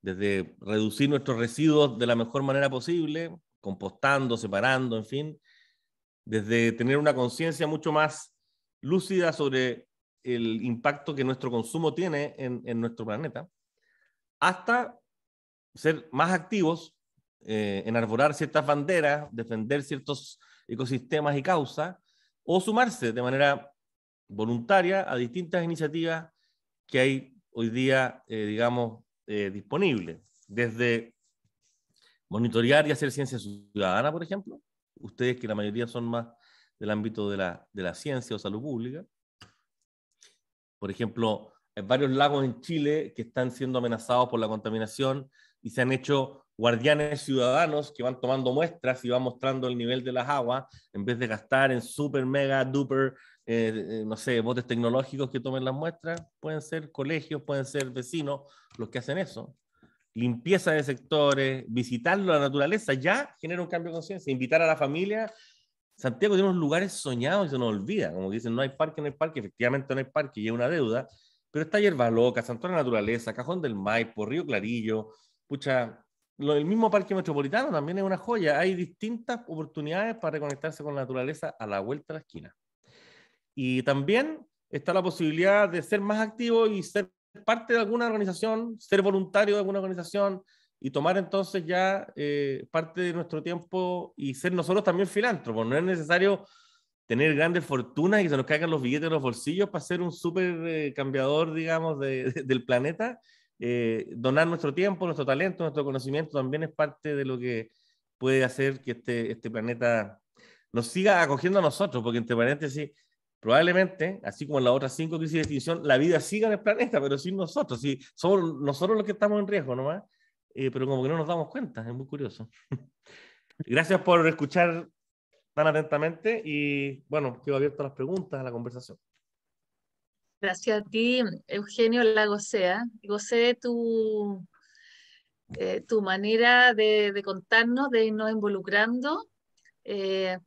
Desde reducir nuestros residuos de la mejor manera posible, compostando, separando, en fin. Desde tener una conciencia mucho más lúcida sobre el impacto que nuestro consumo tiene en, en nuestro planeta, hasta ser más activos enarborar eh, enarbolar ciertas banderas, defender ciertos ecosistemas y causas, o sumarse de manera voluntaria a distintas iniciativas que hay hoy día, eh, digamos, eh, disponibles. Desde monitorear y hacer ciencia ciudadana, por ejemplo, ustedes que la mayoría son más del ámbito de la, de la ciencia o salud pública. Por ejemplo, hay varios lagos en Chile que están siendo amenazados por la contaminación y se han hecho guardianes ciudadanos que van tomando muestras y van mostrando el nivel de las aguas, en vez de gastar en super, mega, duper, eh, eh, no sé, botes tecnológicos que tomen las muestras, pueden ser colegios, pueden ser vecinos los que hacen eso. Limpieza de sectores, visitar la naturaleza, ya genera un cambio de conciencia, invitar a la familia. Santiago tiene unos lugares soñados y se nos olvida, como dicen, no hay parque, no hay parque, efectivamente no hay parque y hay una deuda, pero está Hierba Loca, Santuario la Naturaleza, Cajón del Maipo, Río Clarillo, pucha, lo, el mismo parque metropolitano también es una joya. Hay distintas oportunidades para reconectarse con la naturaleza a la vuelta de la esquina. Y también está la posibilidad de ser más activo y ser parte de alguna organización, ser voluntario de alguna organización y tomar entonces ya eh, parte de nuestro tiempo y ser nosotros también filántropos. No es necesario tener grandes fortunas y que se nos caigan los billetes en los bolsillos para ser un súper eh, cambiador, digamos, del planeta eh, donar nuestro tiempo, nuestro talento, nuestro conocimiento también es parte de lo que puede hacer que este, este planeta nos siga acogiendo a nosotros, porque entre paréntesis, probablemente, así como en las otras cinco crisis de extinción, la vida siga en el planeta, pero sin nosotros, si somos nosotros los que estamos en riesgo nomás, eh, pero como que no nos damos cuenta, es muy curioso. Gracias por escuchar tan atentamente y bueno, quedo abierto a las preguntas, a la conversación. Gracias a ti, Eugenio la Gocé tu, eh, tu manera de, contarnos, de irnos involucrando. Eh,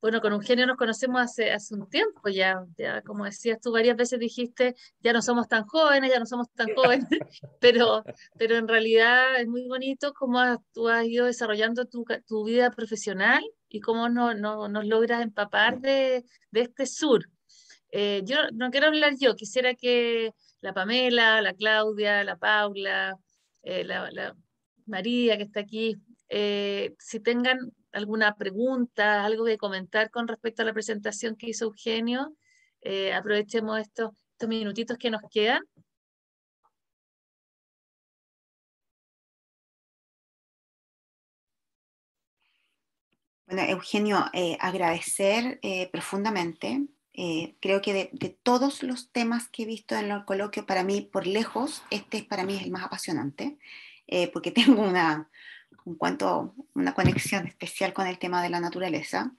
bueno, con Eugenio nos conocemos hace, hace un tiempo ya, como decías tú varias veces dijiste, ya no somos tan jóvenes, ya no somos tan jóvenes, pero, pero en realidad es muy bonito cómo has, tú has ido desarrollando tu, vida profesional y cómo no, nos logras empapar de, de este sur, eh, yo no quiero hablar yo, quisiera que la Pamela, la Claudia, la Paula, eh, la, María que está aquí, eh, si tengan alguna pregunta, algo que comentar con respecto a la presentación que hizo Eugenio, aprovechemos estos, minutitos que nos quedan. Bueno, Eugenio, agradecer profundamente eh, creo que de, todos los temas que he visto en los coloquios, para mí, por lejos, este es para mí el más apasionante, eh, porque tengo una, un cuanto, una conexión especial con el tema de la naturaleza.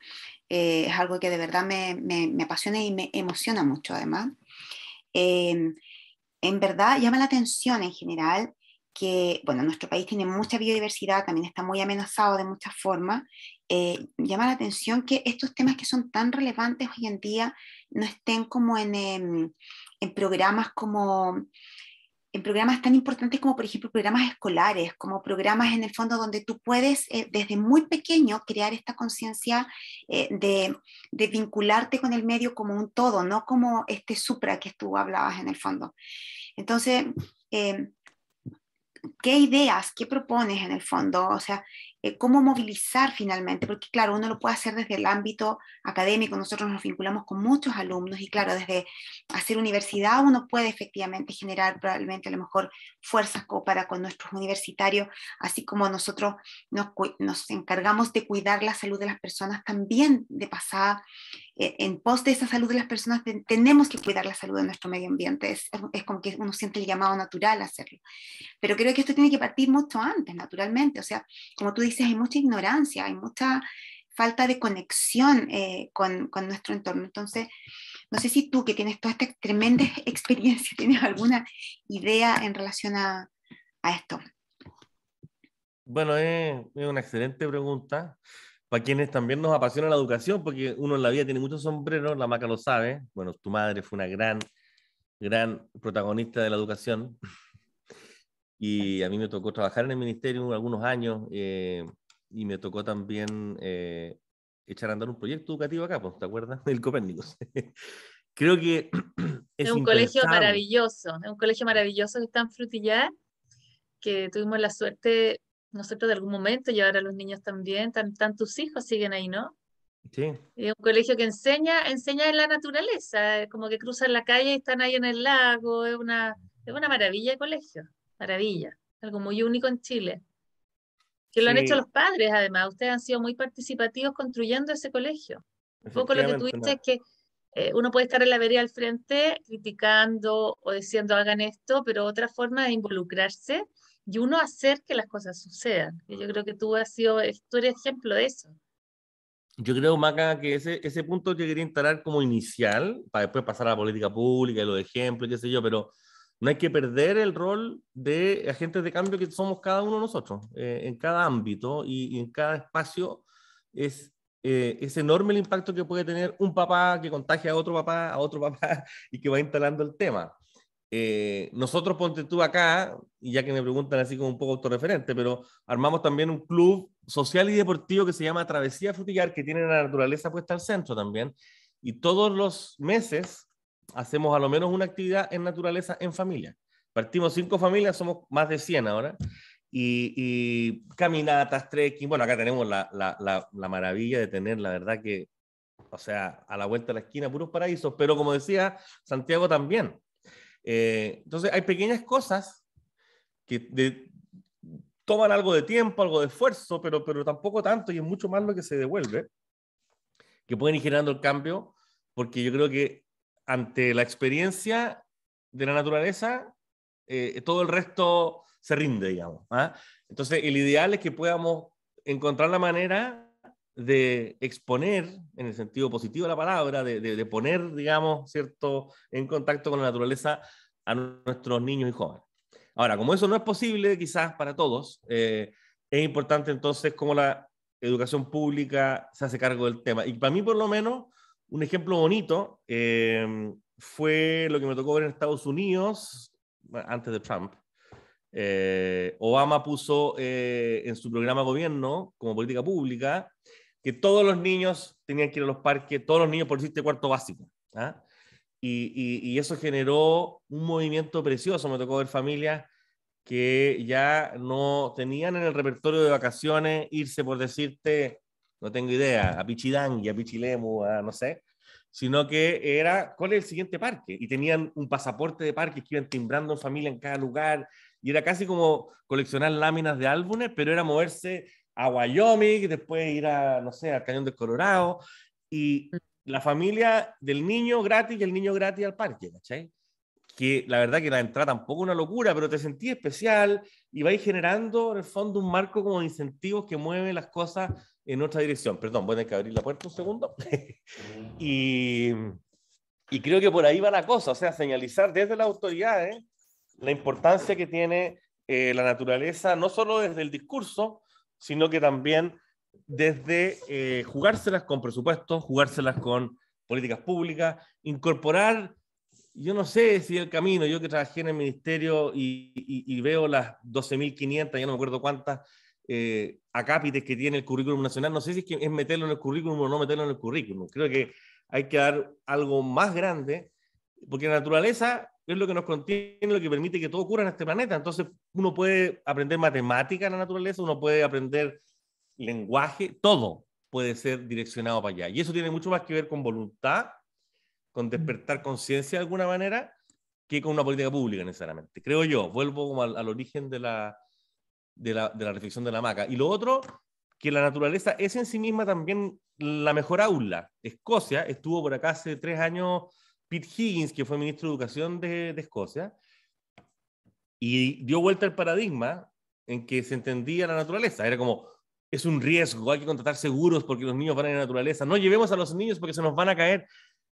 Eh, es algo que de verdad me, me, me, apasiona y me emociona mucho, además. en verdad, llama la atención en general que, bueno, nuestro país tiene mucha biodiversidad, también está muy amenazado de muchas formas, eh, llama la atención que estos temas que son tan relevantes hoy en día no estén como en, em, en, programas como en programas tan importantes como por ejemplo programas escolares, como programas en el fondo donde tú puedes eh, desde muy pequeño crear esta conciencia eh, de, de, vincularte con el medio como un todo, no como este supra que tú hablabas en el fondo. Entonces, em, ¿qué ideas, qué propones en el fondo? O sea, eh, cómo movilizar finalmente, porque claro, uno lo puede hacer desde el ámbito académico, nosotros nos vinculamos con muchos alumnos y claro, desde hacer universidad uno puede efectivamente generar probablemente a lo mejor fuerzas para con nuestros universitarios, así como nosotros nos, nos encargamos de cuidar la salud de las personas, también de pasada eh, en pos de esa salud de las personas tenemos que cuidar la salud de nuestro medio ambiente. Es, como que uno siente el llamado natural a hacerlo. Pero creo que esto tiene que partir mucho antes, naturalmente. O sea, como tú dices, hay mucha ignorancia, hay mucha falta de conexión eh, con, nuestro entorno. Entonces, no sé si tú que tienes toda esta tremenda experiencia, tienes alguna idea en relación a, esto. Bueno, es una excelente pregunta para quienes también nos apasiona la educación, porque uno en la vida tiene muchos sombreros, la maca lo sabe. Bueno, tu madre fue una gran, gran protagonista de la educación. Y a mí me tocó trabajar en el ministerio algunos años eh, y me tocó también eh, echar a andar un proyecto educativo acá, pues, ¿te acuerdas? El Copérnico. Creo que es un colegio maravilloso, Es un colegio maravilloso que está en Frutillar, que tuvimos la suerte nosotros de algún momento, llevar a los niños también, tan, hijos siguen ahí, ¿no? Sí. Es un colegio que enseña, enseña en la naturaleza, eh, como que cruzan la calle y están ahí en el lago, es una, es una maravilla el colegio, maravilla, algo muy único en Chile. Que lo han hecho los padres, además, ustedes han sido muy participativos construyendo ese colegio. Un poco lo que tú dices es que eh, uno puede estar en la vereda al frente criticando o diciendo hagan esto, pero otra forma de involucrarse y uno hacer que las cosas sucedan. Yo creo que tú has sido, tú eres ejemplo de eso. Yo creo, Maca, que ese, ese punto que quería instalar como inicial, para después pasar a la política pública y los ejemplos, qué sé yo, pero no hay que perder el rol de agentes de cambio que somos cada uno de nosotros, eh, en cada ámbito y, en cada espacio. Es, eh, es enorme el impacto que puede tener un papá que contagia a otro papá, a otro papá, y que va instalando el tema. Eh, nosotros ponte tú acá, y ya que me preguntan así como un poco autorreferente, pero armamos también un club social y deportivo que se llama Travesía Futillar que tiene la naturaleza puesta al centro también. Y todos los meses hacemos a lo menos una actividad en naturaleza en familia. Partimos cinco familias, somos más de 100 ahora. Y, caminatas, trekking. Bueno, acá tenemos la, la, la, la maravilla de tener, la verdad que, o sea, a la vuelta de la esquina, puros paraísos. Pero como decía Santiago también, eh, entonces, hay pequeñas cosas que toman algo de tiempo, algo de esfuerzo, pero, pero tampoco tanto y es mucho más lo que se devuelve, que pueden ir generando el cambio, porque yo creo que ante la experiencia de la naturaleza, eh, todo el resto se rinde, digamos. ¿ah? Entonces, el ideal es que podamos encontrar la manera de exponer, en el sentido positivo de la palabra, de, de, poner, digamos, ¿cierto?, en contacto con la naturaleza a nuestros niños y jóvenes. Ahora, como eso no es posible quizás para todos, eh, es importante entonces cómo la educación pública se hace cargo del tema. Y para mí, por lo menos, un ejemplo bonito eh, fue lo que me tocó ver en Estados Unidos, antes de Trump. Eh, Obama puso en su programa gobierno, como política pública, que todos los niños tenían que ir a los parques, todos los niños por decirte cuarto básico. ¿ah? Y, y, eso generó un movimiento precioso. Me tocó ver familias que ya no tenían en el repertorio de vacaciones irse por decirte, no tengo idea, a Pichidangui, a Pichilemu, a no sé, sino que era cuál es el siguiente parque. Y tenían un pasaporte de parque, que iban timbrando en familia en cada lugar. Y era casi como coleccionar láminas de álbumes, pero era moverse a Wyoming, después ir a, no sé, al Cañón del Colorado, y mm. la familia del niño gratis y el niño gratis al parque, ¿cachai? Que la verdad que la entrada tampoco es una locura, pero te sentí especial y vais generando en el fondo un marco como de incentivos que mueve las cosas en otra dirección. Perdón, voy a tener que abrir la puerta un segundo. y, y, creo que por ahí va la cosa, o sea, señalizar desde las autoridades la importancia que tiene eh, la naturaleza, no solo desde el discurso, sino que también desde eh, jugárselas con presupuestos, jugárselas con políticas públicas, incorporar, yo no sé si el camino, yo que trabajé en el ministerio y, veo las 12.500, ya no me acuerdo cuántas, eh, acápites que tiene el currículum nacional, no sé si es, que es meterlo en el currículum o no meterlo en el currículum, creo que hay que dar algo más grande, porque la naturaleza es lo que nos contiene, lo que permite que todo ocurra en este planeta. Entonces, uno puede aprender matemática en la naturaleza, uno puede aprender lenguaje, todo puede ser direccionado para allá. Y eso tiene mucho más que ver con voluntad, con despertar conciencia de alguna manera, que con una política pública necesariamente. Creo yo, vuelvo como al, origen de la, de la, de la reflexión de la maca. Y lo otro, que la naturaleza es en sí misma también la mejor aula. Escocia estuvo por acá hace tres años Pete Higgins, que fue ministro de Educación de, Escocia, y dio vuelta al paradigma en que se entendía la naturaleza. Era como, es un riesgo, hay que contratar seguros porque los niños van a la naturaleza. No llevemos a los niños porque se nos van a caer.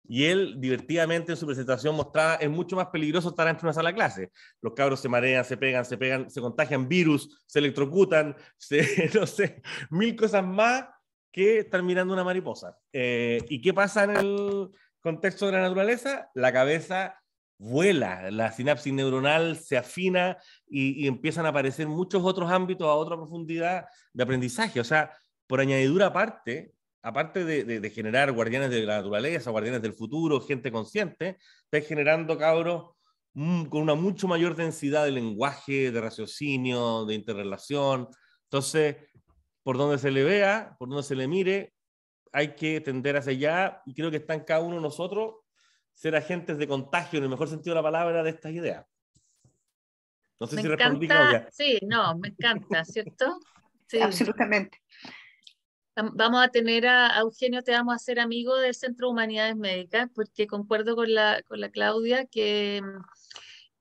Y él, divertidamente, en su presentación mostraba, es mucho más peligroso estar dentro de una sala de clase. Los cabros se marean, se pegan, se pegan, se contagian virus, se electrocutan, se, no sé, mil cosas más que estar mirando una mariposa. Eh, ¿Y qué pasa en el, contexto de la naturaleza, la cabeza vuela, la sinapsis neuronal se afina y, empiezan a aparecer muchos otros ámbitos a otra profundidad de aprendizaje. O sea, por añadidura aparte, aparte de, generar guardianes de la naturaleza, guardianes del futuro, gente consciente, está generando cabros mm, con una mucho mayor densidad de lenguaje, de raciocinio, de interrelación. Entonces, por donde se le vea, por donde se le mire, hay que tender hacia allá y creo que está en cada uno de nosotros ser agentes de contagio, en el mejor sentido de la palabra, de estas ideas. No sé si encanta, respondí. Sí, no, me encanta, ¿cierto? Sí. Absolutamente. Vamos a tener a, Eugenio, te vamos a hacer amigo del Centro de Humanidades Médicas, porque concuerdo con la, Claudia que,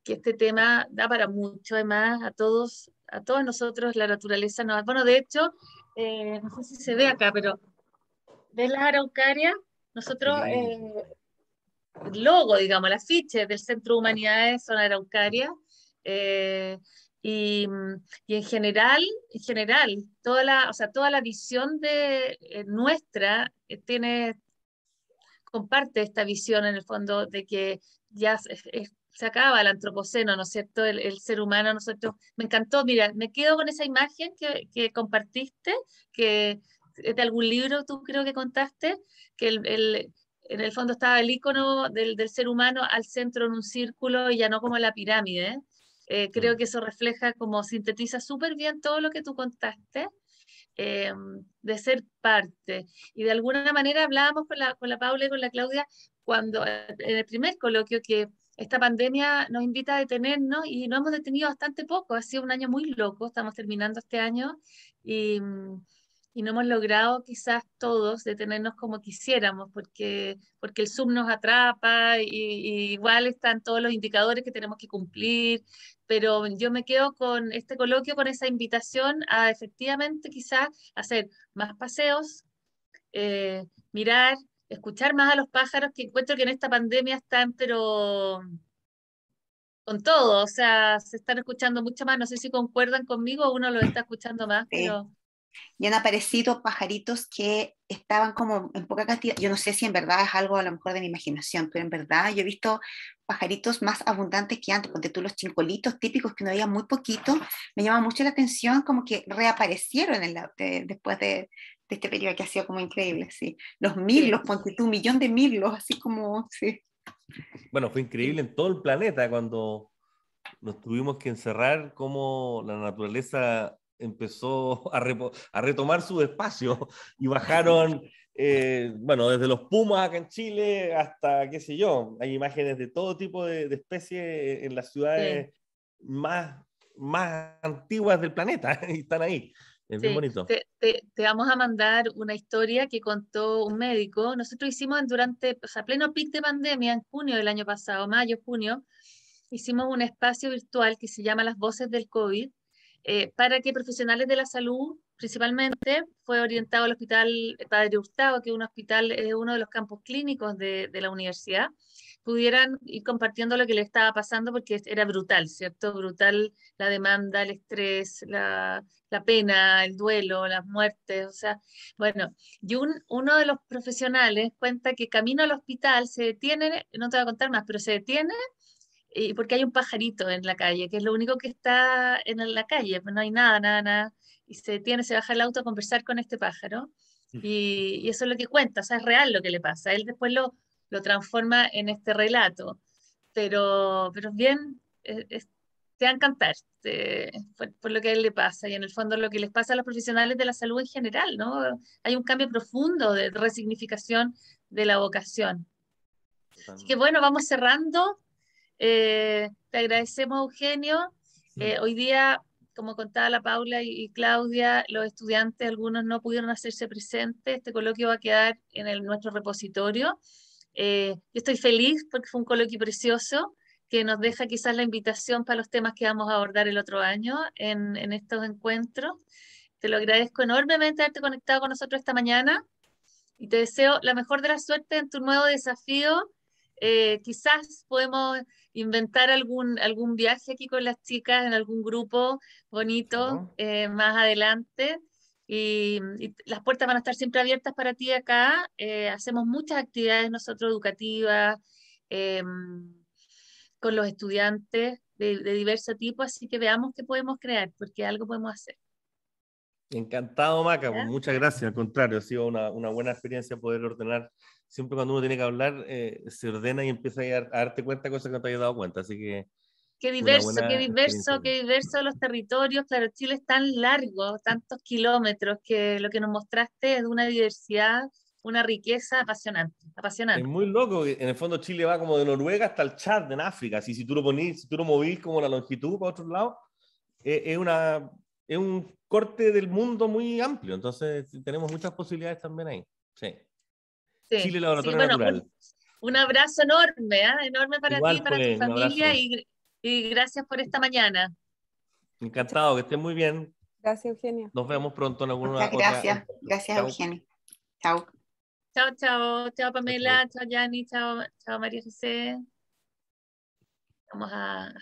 este tema da para mucho, además, a todos, a todos nosotros la naturaleza nos... Bueno, de hecho, eh, no sé si se ve acá, pero de las araucarias, nosotros, eh, el logo, digamos, el afiche del Centro de Humanidades son araucarias. Eh, y, en general, en general, toda la, o sea, toda la visión de eh, nuestra eh, tiene, comparte esta visión en el fondo de que ya se acaba el antropoceno, ¿no es cierto? El, ser humano, nosotros, me encantó, mira, me quedo con esa imagen que, que compartiste, que eh, de algún libro, tú creo que contaste, que el, en el fondo estaba el icono del, del, ser humano al centro en un círculo y ya no como la pirámide. Eh, creo mm. que eso refleja, como sintetiza súper bien todo lo que tú contaste. Em, de ser parte. Y de alguna manera hablábamos con la, con la Paula y con la Claudia cuando eh, en el primer coloquio que esta pandemia nos invita a detenernos y nos hemos detenido bastante poco, ha sido un año muy loco, estamos terminando este año y, mm, y no hemos logrado quizás todos detenernos como quisiéramos, porque, porque el Zoom nos atrapa y, igual están todos los indicadores que tenemos que cumplir, pero yo me quedo con este coloquio, con esa invitación a efectivamente quizás hacer más paseos, eh, mirar, escuchar más a los pájaros, que encuentro que en esta pandemia están, pero con todo, o sea, se están escuchando mucho más, no sé si concuerdan conmigo, o uno lo está escuchando más, pero y han aparecido pajaritos que estaban como en poca cantidad. Yo no sé si en verdad es algo a lo mejor de mi imaginación, pero en verdad yo he visto pajaritos más abundantes que antes, porque tú los chincolitos típicos que no había muy poquito, me llama mucho la atención como que reaparecieron en eh, después de, este periodo que ha sido como increíble, sí. Los mil, ponte tú, un millón de mirlos, así como, Bueno, fue increíble en todo el planeta cuando nos tuvimos que encerrar, como la naturaleza empezó a, retomar su espacio y bajaron, eh, bueno, desde los pumas acá en Chile hasta, qué sé yo, hay imágenes de todo tipo de, especies en las ciudades más, más antiguas del planeta y están ahí. Es bien bonito. Te, te, vamos a mandar una historia que contó un médico. Nosotros hicimos durante, o sea, pleno pic de pandemia, en junio del año pasado, mayo, junio, hicimos un espacio virtual que se llama Las Voces del COVID, eh, para que profesionales de la salud, principalmente, fue orientado al Hospital eh, Padre Gustavo, que es un hospital, es uno de los campos clínicos de, la universidad, pudieran ir compartiendo lo que le estaba pasando, porque era brutal, ¿cierto? Brutal la demanda, el estrés, la, pena, el duelo, las muertes, o sea, bueno, y uno de los profesionales cuenta que camino al hospital se detiene, no te voy a contar más, pero se detiene y porque hay un pajarito en la calle, que es lo único que está en la calle, pues no hay nada, nada, nada, y se tiene, se baja el auto a conversar con este pájaro, mm. y, eso es lo que cuenta, o sea, es real lo que le pasa, él después lo, lo transforma en este relato, pero, pero bien, e-, es, te va a por, lo que a él le pasa, y en el fondo lo que les pasa a los profesionales de la salud en general, ¿no? Hay un cambio profundo de resignificación de la vocación. Así que bueno, vamos cerrando. Eh, te agradecemos, Eugenio. Eh, hoy día, como contaba la Paula y, Claudia, los estudiantes, algunos no pudieron hacerse presentes. Este coloquio va a quedar en el, nuestro repositorio. Eh, yo estoy feliz porque fue un coloquio precioso que nos deja quizás la invitación para los temas que vamos a abordar el otro año en, estos encuentros. Te lo agradezco enormemente haberte conectado con nosotros esta mañana y te deseo la mejor de la suerte en tu nuevo desafío. quizás podemos inventar algún, algún viaje aquí con las chicas en algún grupo bonito eh, más adelante. Y, las puertas van a estar siempre abiertas para ti acá. Eh, hacemos muchas actividades nosotros educativas eh, con los estudiantes de, diverso tipo, así que veamos qué podemos crear, porque algo podemos hacer. Encantado, Maca. Pues, muchas gracias. Al contrario, ha sido una, una buena experiencia poder ordenar siempre cuando uno tiene que hablar, eh, se ordena y empieza a, darte cuenta de cosas que no te habías dado cuenta. Así que. Qué diverso, qué diverso, qué diverso los territorios. Claro, Chile es tan largo, tantos kilómetros, que lo que nos mostraste es una diversidad, una riqueza apasionante. apasionante. Es muy loco, en el fondo Chile va como de Noruega hasta el Chad en África. si tú lo ponís, si tú lo movís como la longitud para otro lado, eh, es, una, es un corte del mundo muy amplio. Entonces, tenemos muchas posibilidades también ahí. Sí. Sí, Chile Laboratorio Natural. Un, abrazo enorme, ¿ah? enorme para ti ti, para tu familia y, gracias por esta mañana. Encantado, que estén muy bien. Gracias, Eugenia. Nos vemos pronto en alguna gracias. Gracias, Eugenia. Chao. Chao, chao. Chao, Pamela. Chao, Yanni. Chao, chao, María José. Vamos a...